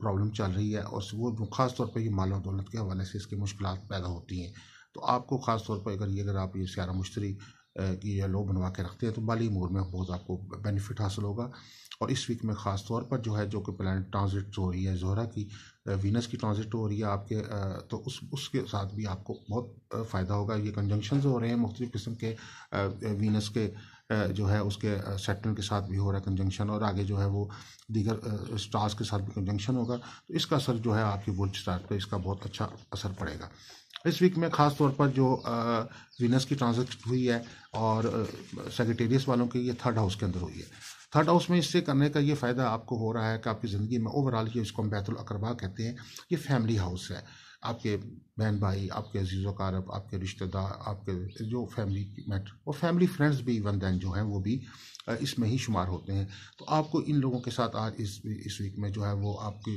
प्रॉब्लम चल रही है और वो ख़ास तौर पर ये माल और दौलत के हवाले से इसकी मुश्किल पैदा होती हैं तो आपको ख़ास तौर पर अगर ये अगर आप ये सारा मुश्तरी की या लो बनवा के रखते हैं तो बाली मोर में बहुत आपको बेनिफिट हासिल होगा और इस वीक में ख़ास तौर पर जो है जो कि प्लान ट्रांजिट हो रही है जोहरा की वीनस की ट्रांजिट हो रही है आपके तो उस उसके साथ भी आपको बहुत फ़ायदा होगा ये कंजंक्शन हो रहे हैं मुख्तलिफ़ किस्म के वीनस के जो है उसके सेटन के साथ भी हो रहा है कंजंक्शन और आगे जो है वो दीगर स्टार्स के साथ भी कंजंक्शन होगा तो इसका असर जो है आपकी बुल्ड स्टार पर इसका बहुत अच्छा असर पड़ेगा इस वीक में ख़ास तौर पर जो वीनस की ट्रांजेक्ट हुई है और सेक्रेटेरियस वालों की ये थर्ड हाउस के अंदर हुई है थर्ड हाउस में इससे करने का ये फ़ायदा आपको हो रहा है कि आपकी ज़िंदगी में ओवरऑल ये इसको हम बैतुल अकरबा कहते हैं ये फैमिली हाउस है आपके बहन भाई आपके अजीज़ कारब आपके रिश्तेदार आपके जो फैमिली मैटर और फैमिली फ्रेंड्स भी इवन दैन जो हैं वो भी इसमें ही शुमार होते हैं तो आपको इन लोगों के साथ आज इस इस वीक में जो है वो आपके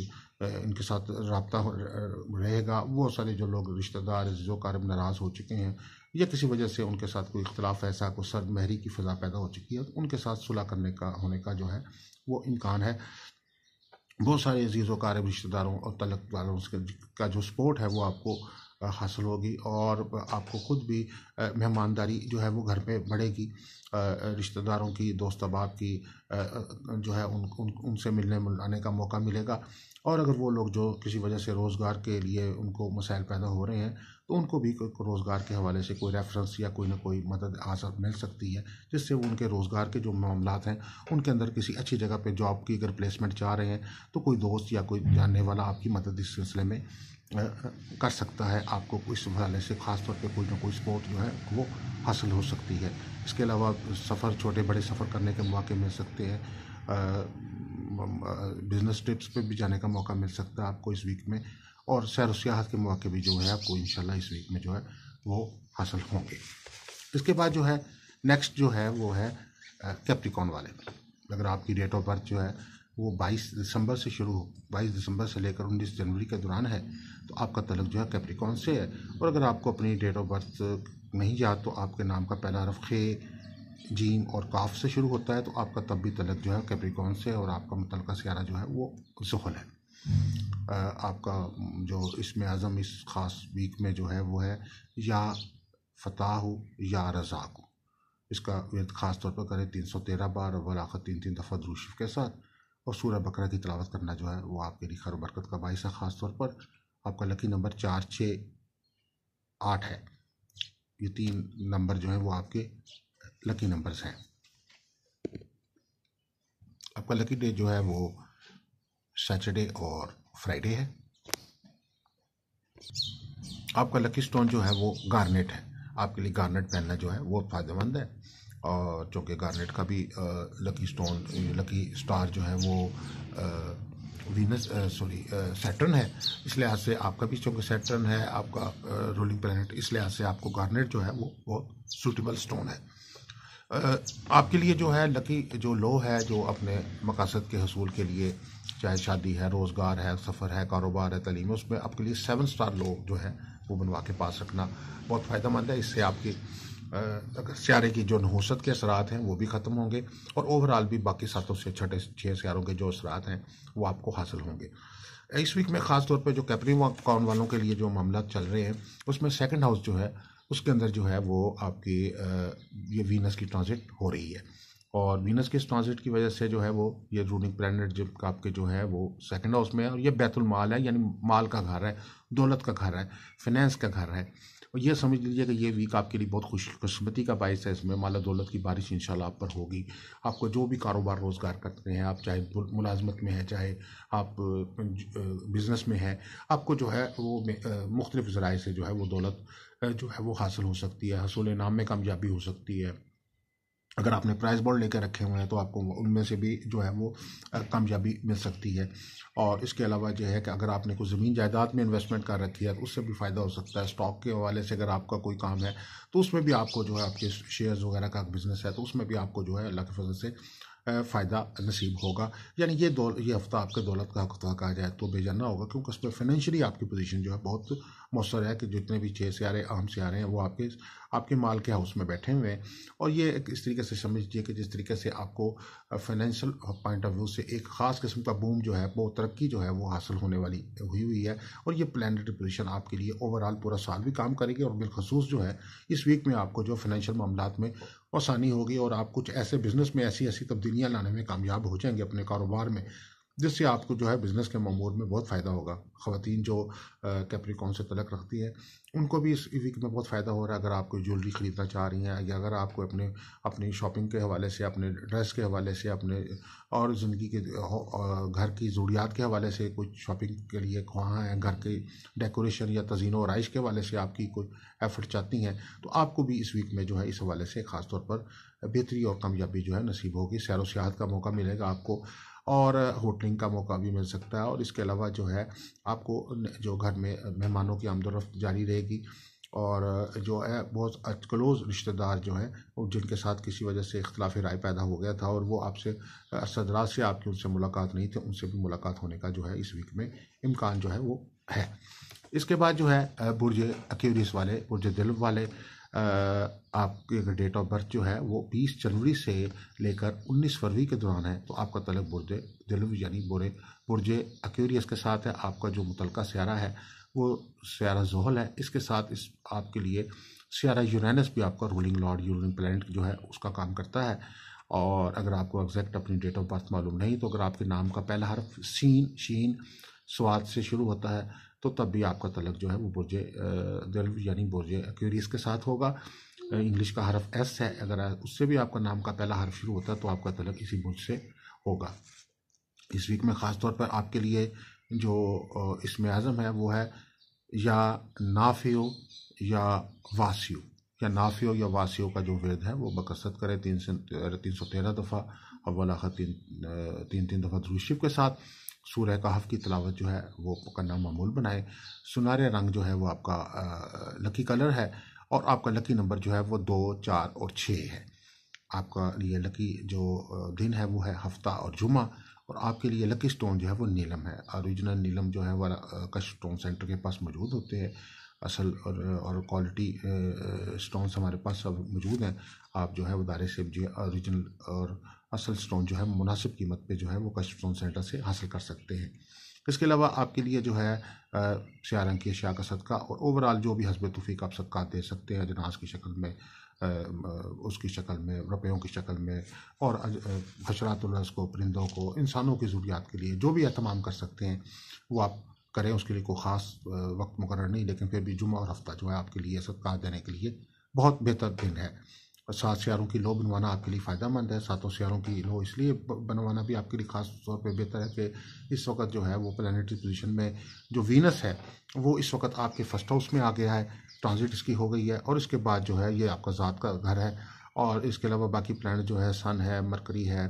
इनके साथ रबता रहेगा वो सारे जो लोग रिश्तेदार अजीज़ कारब नाराज़ हो चुके हैं या किसी वजह से उनके साथ कोई इख्तलाफ ऐसा कोई सर महरी की फ़िज़ा पैदा हो चुकी है तो उनके साथ सुलह करने का होने का जो है वो इम्कान है बहुत सारे अजीज़ वकार रिश्तेदारों और तलक वालों का जो सपोर्ट है वो आपको हासिल होगी और आपको ख़ुद भी मेहमानदारी जो है वो घर पे बढ़ेगी रिश्तेदारों की दोस्त अहबाब की जो है उन, उन उनसे मिलने मिलाने का मौका मिलेगा और अगर वो लोग जो किसी वजह से रोज़गार के लिए उनको मसाइल पैदा हो रहे हैं तो उनको भी कोई रोज़गार के हवाले से कोई रेफरेंस या कोई ना कोई मदद आसर मिल सकती है जिससे वो उनके रोज़गार के जो मामला हैं उनके अंदर किसी अच्छी जगह पर जॉब की अगर प्लेसमेंट चाह रहे हैं तो कोई दोस्त या कोई जानने वाला आपकी मदद इस सिलसिले में कर सकता है आपको इस हवाले से ख़ास तौर पर कोई ना कोई सपोर्ट जो है वो हासिल हो सकती है इसके अलावा सफ़र छोटे बड़े सफ़र करने के मौके मिल सकते हैं बिज़नेस ट्रिप्स पे भी जाने का मौका मिल सकता है आपको इस वीक में और सैर सियाहत के मौके भी जो है आपको इन इस वीक में जो है वो हासिल होंगे इसके बाद जो है नेक्स्ट जो है वो है कैप्टिकॉन वाले में अगर आपकी डेट ऑफ बर्थ जो है वो 22 दिसंबर से शुरू हो 22 दिसंबर से लेकर 19 जनवरी के दौरान है तो आपका तलक जो है कैप्रिकॉन से है और अगर आपको अपनी डेट ऑफ बर्थ नहीं याद तो आपके नाम का पहला रफ खे जीम और काफ से शुरू होता है तो आपका तब भी तलक जो है कैप्रिकॉन से और आपका मुतल सियारा जो है वो जहल है आपका जो इसमें आज़म इस ख़ास वीक में जो है वो है या फताह या रजाक इसका वर्द ख़ास तौर पर करें तीन सौ तेरह बार और वलाखत तीन तीन दफ़ा द्रूशिफ के साथ और सूर्य बकरा की तलावत करना जो है वो आपके लिए खैर बरकत का बायस है ख़ास तौर पर आपका लकी नंबर चार छः आठ है ये तीन नंबर जो हैं वो आपके लकी नंबर्स हैं आपका लकी डे जो है वो सैटरडे और फ्राइडे है आपका लकी स्टोन जो है वो गार्नेट है आपके लिए गार्नेट पहनना जो है वो फ़ायदेमंद है और चूँकि गार्नेट का भी आ, लकी स्टोन लकी स्टार जो है वो वीनस सॉरी सैटर्न है इस लिहाज से आपका भी चूँकि सैटर्न है आपका आ, रूलिंग प्लानट इस लिहाज से आपको गार्नेट जो है वो बहुत सूटेबल स्टोन है आ, आपके लिए जो है लकी जो लो है जो अपने मकासद के हसूल के लिए चाहे शादी है रोज़गार है सफ़र है कारोबार है तलीम है उसमें आपके लिए सेवन स्टार लोग जो है वो बनवा के पास रखना बहुत फ़ायदा मंद है इससे आपकी अगर सियारे की जो नहूसत के असरात हैं वो भी ख़त्म होंगे और ओवरऑल भी बाकी सातों से छठे छः सियारों के जो असरात हैं वो आपको हासिल होंगे इस वीक में ख़ास तौर पे जो कैपरी अकाउंट वालों के लिए जो मामला चल रहे हैं उसमें सेकंड हाउस जो है उसके अंदर जो है वो आपकी ये वीनस की ट्रांजिट हो रही है और वीनस के ट्रांजिट की वजह से जो है वो ये रूनिंग प्लानट जो आपके जो है वो सेकंड हाउस में है और ये बैतुलमाल है यानी माल का घर है दौलत का घर है फिनेंस का घर है और ये समझ लीजिए कि ये वीक आपके लिए बहुत खुशकस्मती का बायस है इसमें माला दौलत की बारिश इन आप पर होगी आपको जो भी कारोबार रोज़गार करते हैं आप चाहे मुलाजमत में है चाहे आप बिज़नेस में है आपको जो है वो मुख्तलिफ़ ज़राए से जो है वो दौलत जो है वो हासिल हो सकती है हसूल नाम में कामयाबी हो सकती है अगर आपने प्राइस बॉन्ड लेकर रखे हुए हैं तो आपको उनमें से भी जो है वो कामयाबी मिल सकती है और इसके अलावा जो है कि अगर आपने कुछ ज़मीन जायदाद में इन्वेस्टमेंट कर रखी है तो उससे भी फ़ायदा हो सकता है स्टॉक के हवाले से अगर आपका कोई काम है तो उसमें भी आपको जो है आपके शेयर्स वगैरह का बिज़नेस है तो उसमें भी आपको जो है अल्लाह के फजल से फ़ायदा नसीब होगा यानी ये दौल ये हफ़्ता आपके दौलत का हफ्ता कहा जाए तो बेजाना होगा क्योंकि उसमें फाइनेंशियली आपकी पोजीशन जो है बहुत मौसर है कि जितने भी छः सियारे आम सियारे हैं वो आपके आपके माल के हाउस में बैठे हुए हैं और ये एक इस तरीके से समझिए कि जिस तरीके से आपको फाइनेंशियल पॉइंट ऑफ व्यू से एक ख़ास किस्म का बूम जो है वो तरक्की जो है वो हासिल होने वाली हुई हुई है और ये प्लानटरी पोजिशन आपके लिए ओवरऑल पूरा साल भी काम करेगी और बिलखसूस जो है इस वीक में आपको जो फाइनेंशियल मामला में आसानी होगी और आप कुछ ऐसे बिजनेस में ऐसी ऐसी तब्दीलियाँ लाने में कामयाब हो जाएंगे अपने कारोबार में जिससे आपको जो है बिज़नेस के मामूर में बहुत फ़ायदा होगा खातन जो कैप्रिकॉन से तलक रखती है उनको भी इस वीक में बहुत फ़ायदा हो रहा है अगर आप कोई ज्वेलरी ख़रीदना चाह रही हैं या अगर आपको अपने अपनी शॉपिंग के हवाले से अपने ड्रेस के हवाले से अपने और ज़िंदगी के घर की ज़रूरियात के हवाले से कुछ शॉपिंग के लिए वहाँ हैं घर के डेकोरेशन या तजीन और आइश के हवाले से आपकी कोई एफर्ट चाहती हैं तो आपको भी इस वीक में जो है इस हवाले से ख़ास तौर पर बेहतरी और कामयाबी जो है नसीब होगी सैर व सियाहत का मौका मिलेगा आपको और होटलिंग का मौका भी मिल सकता है और इसके अलावा जो है आपको जो घर में मेहमानों की आमदोरफ्त जारी रहेगी और जो है बहुत क्लोज़ रिश्तेदार जो है जिनके साथ किसी वजह से अख्तिलाफ राय पैदा हो गया था और वो आपसे सदरा से आपकी उनसे मुलाकात नहीं थी उनसे भी मुलाकात होने का जो है इस वीक में इम्कान जो है वो है इसके बाद जो है बुरज अक्यूरिस वाले बुरज दिल वाले आपकी अगर डेट ऑफ बर्थ जो है वो 20 जनवरी से लेकर 19 फरवरी के दौरान है तो आपका तलब बुरजे दिलव यानी बुरे बुरजे अक्यूरियस के साथ है आपका जो मुतलका स्यारा है वो स्यारा जोहल है इसके साथ इस आपके लिए स्यारा यूरेनस भी आपका रूलिंग लॉर्ड यूरिंग प्लानट जो है उसका काम करता है और अगर आपको एग्जैक्ट अपनी डेट ऑफ बर्थ मालूम नहीं तो अगर आपके नाम का पहला हर्फ सीन शीन स्वाद से शुरू होता है तो तब भी आपका तलक जो है वो बुरजे जल यानी बुरज एक्वेरियस के साथ होगा इंग्लिश का हरफ एस है अगर उससे भी आपका नाम का पहला हरफ शुरू होता है तो आपका तलक इसी बुरज से होगा इस वीक में ख़ास तौर पर आपके लिए जो इसमें आज़म है वो है या नाफियो या वासियो या नाफियो या वासियो का जो वेद है वो बकसत करे तीन सौ तीन सौ तेरह दफ़ा अवला तीन तीन तीन दफ़ा ध्रुशिव के साथ सूर्य कहाफ की तलावत जो है वो करना मामूल बनाएं सुनारे रंग जो है वो आपका लकी कलर है और आपका लकी नंबर जो है वो दो चार और छः है आपका लिए लकी जो दिन है वो है हफ्ता और जुमा और आपके लिए लकी स्टोन जो है वो नीलम है ओरिजिनल नीलम जो है वह कश स्टोन सेंटर के पास मौजूद होते हैं असल और और क्वालिटी स्टोन्स हमारे पास सब मौजूद हैं आप जो है वो दारे से जो ओरिजिनल और असल स्टोन जो है मुनासिब कीमत पे जो है वो कश्यप स्टोन सेंटर से हासिल कर सकते हैं इसके अलावा आपके लिए जो है रंग की अशिया का सदका और ओवरऑल जो भी हसब तफीक आप सदका दे सकते हैं अजनास की शक्ल में उसकी शक्ल में रुपयों की शक्ल में और हशरातुल्स को परिंदों को इंसानों की ज़रूरियात के लिए जो भी अहतमाम कर सकते हैं वो आप करें उसके लिए कोई ख़ास वक्त मुकर नहीं लेकिन फिर भी जुमा और हफ्ता जो है आपके लिए सदका देने के लिए बहुत बेहतर दिन है सात सियारों की लो बनवाना आपके लिए फ़ायदा मंद है सातों सियारों की लो इसलिए बनवाना भी आपके लिए खास तौर पे बेहतर है कि इस वक्त जो है वो प्लानटरी पोजीशन में जो वीनस है वो इस वक्त आपके फर्स्ट हाउस में आ गया है ट्रांजिट इसकी हो गई है और इसके बाद जो है ये आपका ज़ात का घर है और इसके अलावा बाकी प्लानट जो है सन है मरकरी है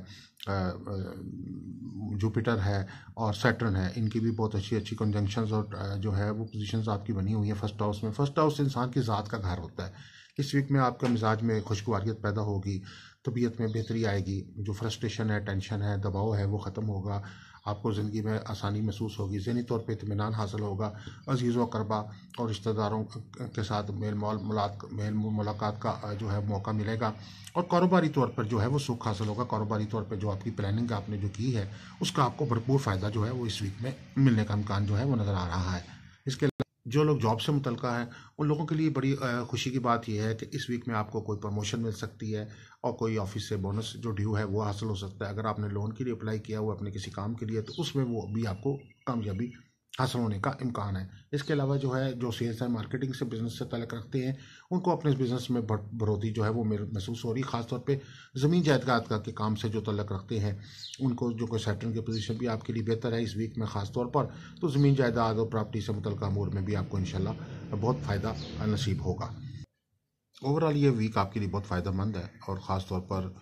जुपिटर है और सैटर्न है इनकी भी बहुत अच्छी अच्छी कंजंक्शंस और जो है वो पोजीशंस आपकी बनी हुई हैं फर्स्ट हाउस में फर्स्ट हाउस इंसान की ज़ात का घर होता है इस वीक में आपका मिजाज में खुशगवारियत पैदा होगी तबीयत में बेहतरी आएगी जो फ्रस्ट्रेशन है टेंशन है दबाव है वो ख़त्म होगा आपको ज़िंदगी में आसानी महसूस होगी जहनी तौर पर इतमान हासिल होगा अजीज़ व करबा और रिश्तेदारों के साथ मेल मोल मुलाक मेल मुलाकात का जो है मौका मिलेगा और कारोबारी तौर पर जो है वो सुख हासिल होगा कारोबारी तौर पर जो आपकी प्लानिंग आपने जो की है उसका आपको भरपूर फ़ायदा जो है वो इस वीक में मिलने का इम्कान जो है वो नज़र आ रहा है इसके जो लोग जॉब से मुतल हैं उन लोगों के लिए बड़ी खुशी की बात यह है कि इस वीक में आपको कोई प्रमोशन मिल सकती है और कोई ऑफिस से बोनस जो ड्यू है वो हासिल हो सकता है अगर आपने लोन के लिए अप्लाई किया हुआ अपने किसी काम के लिए तो उसमें वो भी आपको कामयाबी हासिल होने का इम्कान है इसके अलावा जो है जो सेल्स एंड मार्केटिंग से बिज़नेस से तलक रखते हैं उनको अपने बिज़नेस में बढ़ोतरी जो है वो महसूस हो रही है ख़ासतौर पर ज़मीन जायदाद का के काम से जो तलक रखते हैं उनको जो कोई सेटन की पोजीशन भी आपके लिए बेहतर है इस वीक में ख़ासतौर पर तो ज़मीन जायदाद और प्रॉपर्टी से मुतल अमूर में भी आपको इन बहुत फ़ायदा नसीब होगा ओवरऑल ये वीक आपके लिए बहुत फ़ायदेमंद है और ख़ासतौर पर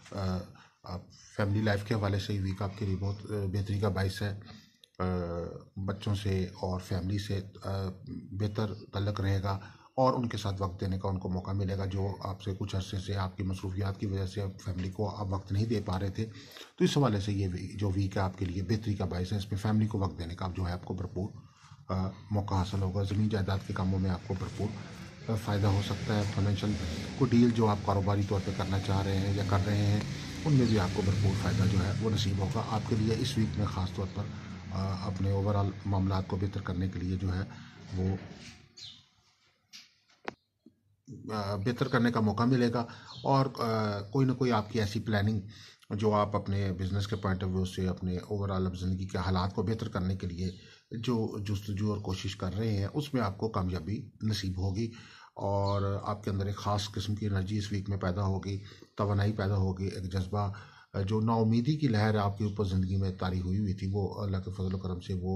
फैमिली लाइफ के हवाले से ये वीक आपके लिए बहुत बेहतरी का बायस है बच्चों से और फैमिली से बेहतर तलक रहेगा और उनके साथ वक्त देने का उनको मौका मिलेगा जो आपसे कुछ अरसे से आपकी मसरूफियात की वजह से फैमिली को आप वक्त नहीं दे पा रहे थे तो इस हवाले से ये जो वीक है आपके लिए बेहतरी का बायस है इसमें फैमिली को वक्त देने का जो है आपको भरपूर मौका हासिल होगा ज़मीन जायदाद के कामों में आपको भरपूर फ़ायदा हो सकता है फाइनेंशियल को डील जो आप कारोबारी तौर पर करना चाह रहे हैं या कर रहे हैं उनमें भी आपको भरपूर फ़ायदा जो है वो नसीब होगा आपके लिए इस वीक में ख़ास तौर पर अपने ओवरऑल मामला को बेहतर करने के लिए जो है वो बेहतर करने का मौका मिलेगा और कोई ना कोई आपकी ऐसी प्लानिंग जो आप अपने बिज़नेस के पॉइंट ऑफ व्यू से अपने ओवरऑल ज़िंदगी के हालात को बेहतर करने के लिए जो जस्तजू और कोशिश कर रहे हैं उसमें आपको कामयाबी नसीब होगी और आपके अंदर एक ख़ास किस्म की एनर्जी इस वीक में पैदा होगी तोानाई पैदा होगी एक जज्बा जो नाउमीदी की लहर आपके ऊपर ज़िंदगी में तारी हुई हुई थी वो अल्लाह के फजल करम से वो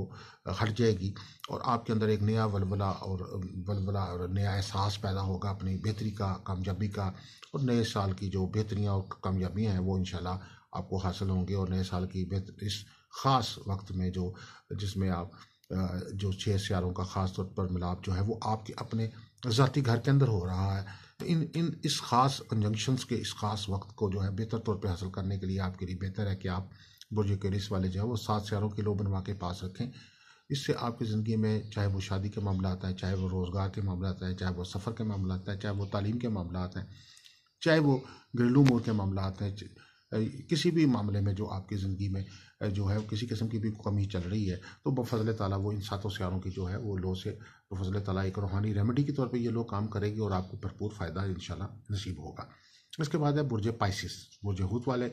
हट जाएगी और आपके अंदर एक नया वलबला और वलबला और नया एहसास पैदा होगा अपनी बेहतरी का कामयाबी का और नए साल की जो बेहतरियाँ और कामयाबियाँ हैं वो इन आपको हासिल होंगे और नए साल की बेहतर इस ख़ास वक्त में जो जिसमें आप जो छः सियारों का ख़ास तौर पर मिलाप जो है वो आपके अपने ज़ाती घर के अंदर हो रहा है इन इन इस खास जंक्शंस के इस खास वक्त को जो है बेहतर तौर पे हासिल करने के लिए आपके लिए बेहतर है कि आप के क्यूरिस वाले जो है वो सात सियारों के लोग बनवा के पास रखें इससे आपकी ज़िंदगी में चाहे वो शादी के मामला आता है चाहे वो रोज़गार के मामला आता है चाहे वो सफ़र के मामला आता है चाहे वो तालीम के मामला आते हैं चाहे वो घरेलू मोड़ के मामला आते हैं किसी भी मामले में जो आपकी ज़िंदगी में जो है किसी किस्म की भी कमी चल रही है तो बफजल तला वो इन सातों सियारों की जो है वो लो से बफजल तो तला एक रूहानी रेमेडी के तौर पर ये लो काम करेगी और आपको भरपूर फ़ायदा इन नसीब होगा इसके बाद है बुरज पाइसिस बुरज हूत वाले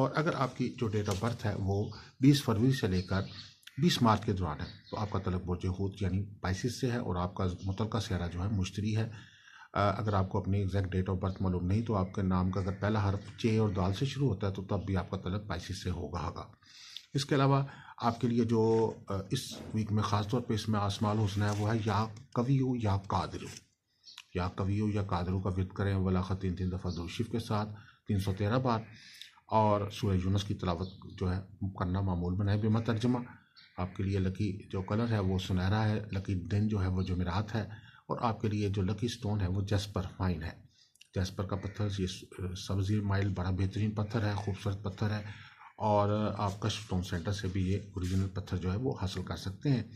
और अगर आपकी जो डेट ऑफ बर्थ है वो बीस फरवरी से लेकर बीस मार्च के दौरान है तो आपका तलब बुरज हूत यानी पाइसिस से है और आपका मुतल सियारा जो है मुश्तरी है अगर आपको अपनी एग्जैक्ट डेट ऑफ बर्थ मालूम नहीं तो आपके नाम का अगर पहला हर्फ चे और दाल से शुरू होता है तो तब भी आपका तलब पाइसिस से होगा होगा इसके अलावा आपके लिए जो इस वीक में ख़ास तौर पर इसमें आसमाल हुसन है वो है या कवि हो या कादर या कवि हो या कादर का वित करें ख़त तीन तीन दफ़ा जोशिफ के साथ तीन सौ तेरह बार और सूर्य यूनस की तलावत जो है करना मामूल बनाए बेमा तर्जमा आपके लिए लकी जो कलर है वो सुनहरा है लकी दिन जो है वो जमेरात है और आपके लिए जो लकी स्टोन है वो जस्पर माइन है जस्पर का पत्थर ये सब्जी माइल बड़ा बेहतरीन पत्थर है खूबसूरत पत्थर है और आप कश स्टोन सेंटर से भी ये ओरिजिनल पत्थर जो है वो हासिल कर सकते हैं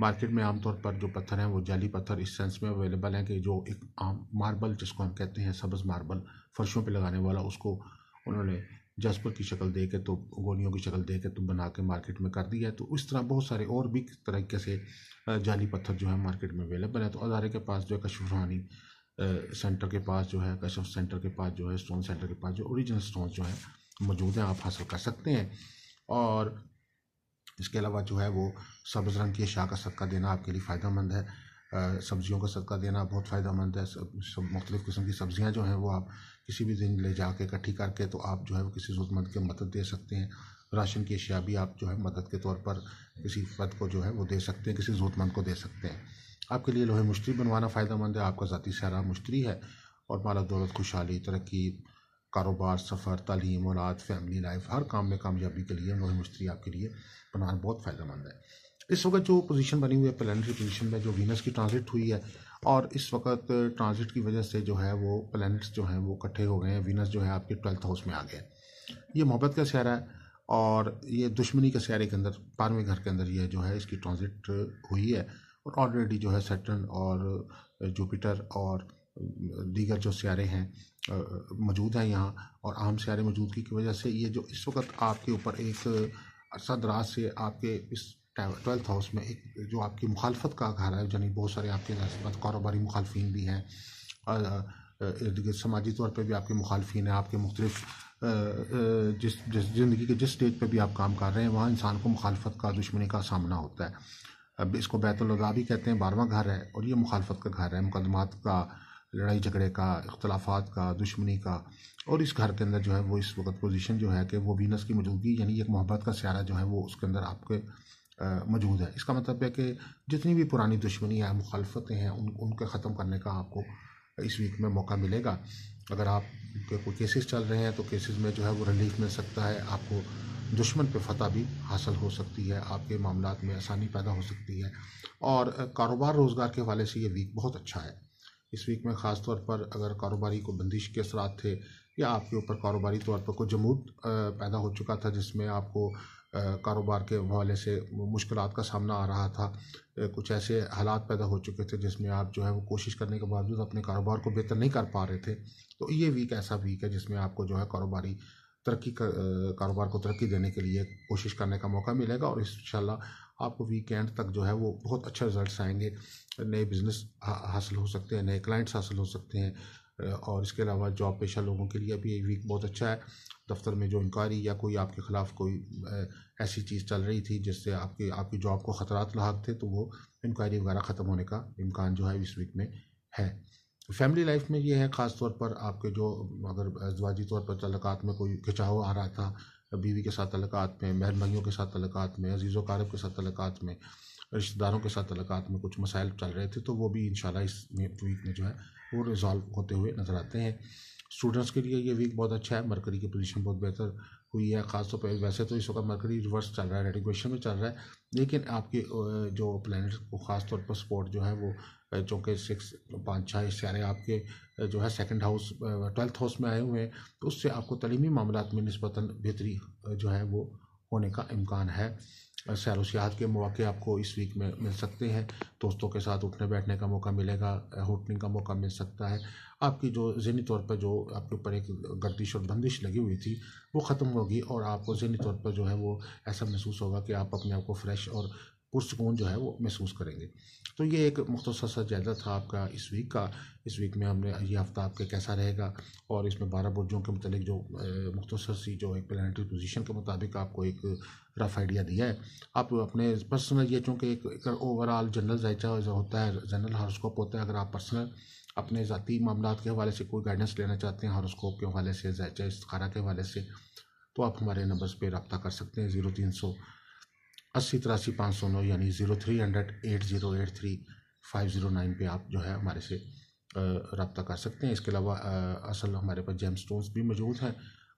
मार्केट में आमतौर पर जो पत्थर हैं वो जाली पत्थर इस सेंस में अवेलेबल हैं कि जो एक आम मार्बल जिसको हम कहते हैं सब्ज़ मार्बल फर्शों पे लगाने वाला उसको उन्होंने जसपुर की शक्ल दे के तो गोलियों की शक्ल दे के तुम बना के मार्केट में कर दिया है तो इस तरह बहुत सारे और भी तरीके से जाली पत्थर जो है मार्केट में अवेलेबल है तो अदारे के पास जो है कशफ रानी सेंटर के पास जो है कशफ सेंटर के पास जो है स्टोन सेंटर के पास जो ओरिजिनल स्टोन जो है मौजूद हैं आप हासिल कर सकते हैं और इसके अलावा जो है वो सब्ज़ रंग की शाख का सक्का देना आपके लिए फ़ायदा मंद है सब्जियों का सदका देना बहुत फ़ायदेमंद है सब मुख्तलिफ़ किस्म की सब्ज़ियाँ जो हैं वो आप किसी भी दिन ले जाके इकट्ठी करके तो आप जो है वो किसी ज़रूरतमंद की मदद दे सकते हैं राशन की अशिया भी आप जो है मदद के तौर पर किसी फर्द को जो है वो दे सकते हैं किसी ज़रूरतमंद को दे सकते हैं आपके लिए लोहे मुश्तरी बनवाना फ़ायदेमंद है आपका ज़ाती सहारा मुश्तरी है और माला दौलत खुशहाली तरक्की कारोबार सफ़र तालीम औलाद फैमिली लाइफ हर काम में कामयाबी के लिए लोहे मुश्तरी आपके लिए बनाना बहुत फ़ायदेमंद है इस वक्त जो पोजीशन बनी हुई है प्लानरी पोजीशन में जो वीनस की ट्रांजिट हुई है और इस वक्त ट्रांजिट की वजह से जो है वो प्लैनेट्स जो हैं वो इकट्ठे हो गए हैं वीनस जो है आपके ट्वेल्थ हाउस में आ गए ये मोहब्बत का सियारा है और ये दुश्मनी के सियारे के अंदर बारहवें घर के अंदर ये जो है इसकी ट्रांजिट हुई है और ऑलरेडी जो है सेटन और जुपिटर और दीगर जो सियारे हैं मौजूद हैं यहाँ और आम सियारे मौजूदगी की वजह से ये जो इस वक्त आपके ऊपर एक दराज से आपके इस ट्वेल्थ हाउस में एक जो आपकी मुखालफत का घर है यानी बहुत सारे आपके नस्बत कारोबारी मुखालफी भी हैं गिर्द समाजी तौर पर भी आपके मुखालफी हैं आपके मुख्तलिफ जिस जिस ज़िंदगी के जिस स्टेज पर भी आप काम कर रहे हैं वहाँ इंसान को मुखालफत का दुश्मनी का सामना होता है अब इसको बैतुल्ला भी कहते हैं बारहवा घर है और ये मुखालफत का घर है मुकदमात का लड़ाई झगड़े का इख्तलाफात का दुश्मनी का और इस घर के अंदर जो है वो इस वक्त पोजीशन जो है कि वो वीनस की मौजूदगी यानी एक मोहब्बत का स्यारा जो है वो उसके अंदर आपके मौजूद है इसका मतलब है कि जितनी भी पुरानी दुश्मनी या मुखालफतें हैं उन उनके ख़त्म करने का आपको इस वीक में मौका मिलेगा अगर आप के कोई केसेस चल रहे हैं तो केसेस में जो है वो रिलीफ मिल सकता है आपको दुश्मन पे फतह भी हासिल हो सकती है आपके मामला में आसानी पैदा हो सकती है और कारोबार रोज़गार के हवाले से ये वीक बहुत अच्छा है इस वीक में ख़ास तौर पर अगर कारोबारी को बंदिश के असरा थे या आपके ऊपर कारोबारी तौर पर कोई जमूत पैदा हो चुका था जिसमें आपको कारोबार के हवाले से मुश्किल का सामना आ रहा था कुछ ऐसे हालात पैदा हो चुके थे जिसमें आप जो है वो कोशिश करने के बावजूद अपने कारोबार को बेहतर नहीं कर पा रहे थे तो ये वीक ऐसा वीक है जिसमें आपको जो है कारोबारी तरक्की कर, कारोबार को तरक्की देने के लिए कोशिश करने का मौका मिलेगा और इन आपको वीकेंड तक जो है वो बहुत अच्छे रिजल्ट्स आएंगे नए बिज़नेस हासिल हो सकते हैं नए क्लाइंट्स हासिल हो सकते हैं और इसके अलावा जॉब पेशा लोगों के लिए भी ये वीक बहुत अच्छा है दफ्तर में जो इंक्वायरी या कोई आपके ख़िलाफ़ कोई ऐसी चीज़ चल रही थी जिससे आपकी आपकी जॉब को ख़तरात लाक थे तो वो इंक्वायरी वगैरह ख़त्म होने का इम्कान जो है इस वीक में है फैमिली लाइफ में ये है ख़ास तौर पर आपके जो अगर अजवाजी तौर पर तलक़ात में कोई खिंचाव आ रहा था बीवी के साथ तलक़ात में महन भाइयों के साथ तलक़ात में अजीज़ वारब के साथ तलक़ात में रिश्तेदारों के साथ तलक़ात में कुछ मसाइल चल रहे थे तो वो भी इन इस वीक में जो है वो रिजॉल्व होते हुए नज़र आते हैं स्टूडेंट्स के लिए ये वीक बहुत अच्छा है मरकरी की पोजीशन बहुत बेहतर हुई है खासतौर तो पर वैसे तो इस वक्त मरकरी रिवर्स चल रहा है रेडिक्वेशन में चल रहा है लेकिन आपके जो प्लानट्स को ख़ास तौर पर सपोर्ट जो है वो चूँकि सिक्स पाँच छः सारे आपके जो है सेकंड हाउस ट्वेल्थ हाउस में आए हुए हैं तो उससे आपको तलीमी मामला में नस्बता बेहतरी जो है वो होने का इम्कान है सैर सियाहत के मौके आपको इस वीक में मिल सकते हैं दोस्तों के साथ उठने बैठने का मौका मिलेगा होटलिंग का मौका मिल सकता है आपकी जो जहनी तौर पर जो आपके ऊपर एक गर्दिश और बंदिश लगी हुई थी वो ख़त्म होगी और आपको जहनी तौर पर जो है वो ऐसा महसूस होगा कि आप अपने आप को फ्रेश और पुरसकून जो है वो महसूस करेंगे तो ये एक मुख्तसर सा जायजा था आपका इस वीक का इस वीक में हमने ये हफ्ता आपके कैसा रहेगा और इसमें बारह बुर्जों के मतलब जो मुख्तसर सी जो एक प्लानटरी पोजीशन के मुताबिक आपको एक रफ आइडिया दिया है आप अपने पर्सनल ये चूँकि एक ओवरऑल जनरल जायजा होता है जनरल हॉरोस्कोप होता है अगर आप पर्सनल अपने ज़ाती मामला के हवाले से कोई गाइडेंस लेना चाहते हैं हॉरोस्कोप के हवाले से जायचा इस्तारा के हवाले से तो आप हमारे नंबर्स पर रबता कर सकते हैं ज़ीरो तीन सौ अस्सी तिरासी पाँच सौ नौ यानी zero three hundred eight zero eight three five zero nine पर आप जो है हमारे से रबता कर सकते हैं इसके अलावा असल हमारे पास जेम स्टोन्स भी मौजूद हैं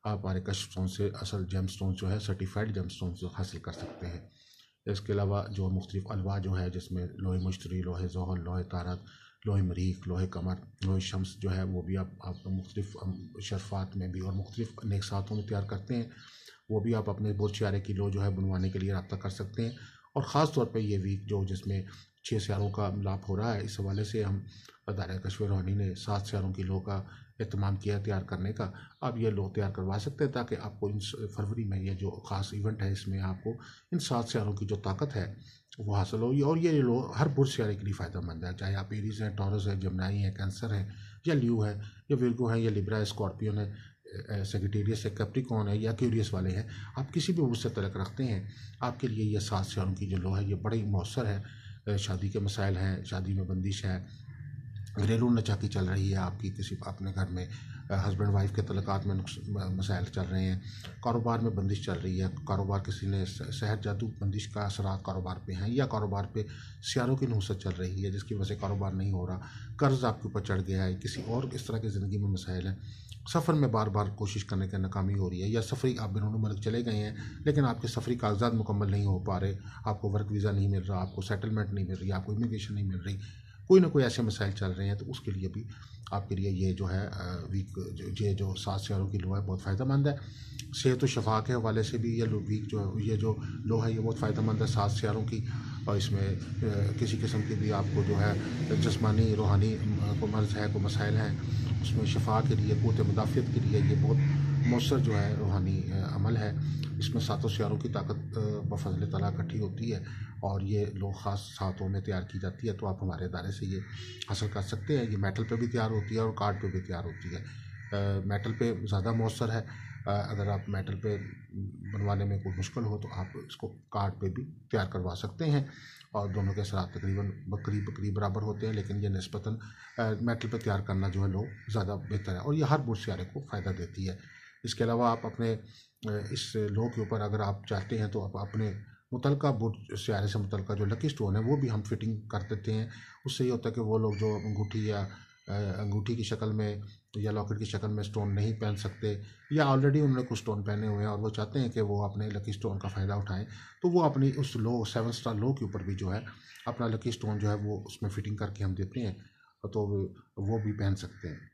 आप हमारे कश स्टोन से असल जेम स्टोन जो है सर्टिफाइड जेम स्टोन हासिल कर सकते हैं इसके अलावा जो मुख्तलिफ अलवा जो है जिसमें लोहे मुश्तरी लोहे जहर लोहे तारत लोहे मरीख लोहे कमर लोहे शम्स जो है वो भी आप आप मुख्तलिफ शरफात में भी और मुख्तलिफ नकसातों में तैयार करते हैं वो भी आप अपने बोल की किलो जो है बनवाने के लिए रबा कर सकते हैं और ख़ास तौर पर ये वीक जो जिसमें छः सियारों का लाभ हो रहा है इस हवाले से हम अदारा कश्मीर रोहानी ने सात सियारों की का अहतमाम किया तैयार करने का आप ये लोग तैयार करवा सकते हैं ताकि आपको इन फरवरी में ये जो ख़ास इवेंट है इसमें आपको इन सात सियारों की जो ताकत है वो हासिल होगी और ये लोग हर बुर सियारे के लिए फ़ायदा मंद है चाहे आप एरीज हैं टॉरस हैं जमनाई हैं कैंसर हैं या ल्यू है या विरगो है या लिब्रा स्कॉर्पियन है सेक्रेटेरियस या कैप्टिकॉन है या क्यूरियस वाले हैं आप किसी भी उम्र से तलक रखते हैं आपके लिए यह सात से उनकी जो लो है ये बड़ी मौसर है शादी के मसाइल हैं शादी में बंदिश है घरेलू नचाकी चल रही है आपकी किसी अपने घर में हस्बैंड वाइफ के तलक़ात में मसाइल चल रहे हैं कारोबार में बंदिश चल रही है कारोबार किसी ने शहर जादू बंदिश का असरा कारोबार पे हैं या कारोबार पे सियारों की नहसत चल रही है जिसकी वजह से कारोबार नहीं हो रहा कर्ज़ आपके ऊपर चढ़ गया है किसी और इस तरह की ज़िंदगी में मसाइल हैं सफ़र में बार बार कोशिश करने की नाकामी हो रही है या सफ़री आप बिनून मलक चले गए हैं लेकिन आपके सफ़री कागजात मुकम्मल नहीं हो पा रहे आपको वर्क वीज़ा नहीं मिल रहा आपको सेटलमेंट नहीं मिल रही आपको इमिग्रेशन नहीं मिल रही कोई ना कोई ऐसे मसाइल चल रहे हैं तो उसके लिए भी आपके लिए ये जो है वीक ये जो सात सियारों की लो है बहुत फ़ायदेमंद है सेहत तो शफा के हवाले से भी ये वीक जो ये जो लो है ये बहुत फ़ायदेमंद है सात सियारों की और इसमें किसी किस्म की भी आपको जो है जिसमानी रूहानी को मर्ज़ है को मसाइल हैं उसमें शफा के लिए कोत मुदाफ़त के लिए ये बहुत मौसर जो है रूहानी अमल है इसमें सातों सियारों की ताकत बफजल तला इकट्ठी होती है और ये लोग ख़ास सातों में तैयार की जाती है तो आप हमारे इदारे से ये हासिल कर सकते हैं ये मेटल पे भी तैयार होती है और कार्ड पे भी तैयार होती है आ, मेटल पे ज़्यादा मौसर है आ, अगर आप मेटल पे बनवाने में कोई मुश्किल हो तो आप इसको कार्ड पे भी तैयार करवा सकते हैं और दोनों के असरा तकरीबन बकरी बकरी बराबर होते हैं लेकिन ये नस्बता मेटल पे तैयार करना जो है लोग ज़्यादा बेहतर है और ये हर बुरसियारे को फ़ायदा देती है इसके अलावा आप अपने इस लो के ऊपर अगर आप चाहते हैं तो आप अपने मुतलका बुर्ज सियारे से मुतलका जो लकी स्टोन है वो भी हम फिटिंग कर देते हैं उससे ये होता है कि वो लोग जो अंगूठी या अंगूठी की शक्ल में या लॉकेट की शक्ल में स्टोन नहीं पहन सकते या ऑलरेडी उन्होंने कुछ स्टोन पहने हुए हैं और वो चाहते हैं कि वो अपने लकी स्टोन का फ़ायदा उठाएं तो वो अपनी उस लो सेवन स्टार लो के ऊपर भी जो है अपना लकी स्टोन जो है वो उसमें फिटिंग करके हम देते हैं तो वो भी पहन सकते हैं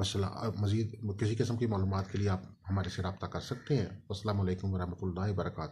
वसला मज़ीद किसी किस्म की मालूम के लिए आप हमारे से रबता कर सकते हैं असल वरहमल वर्का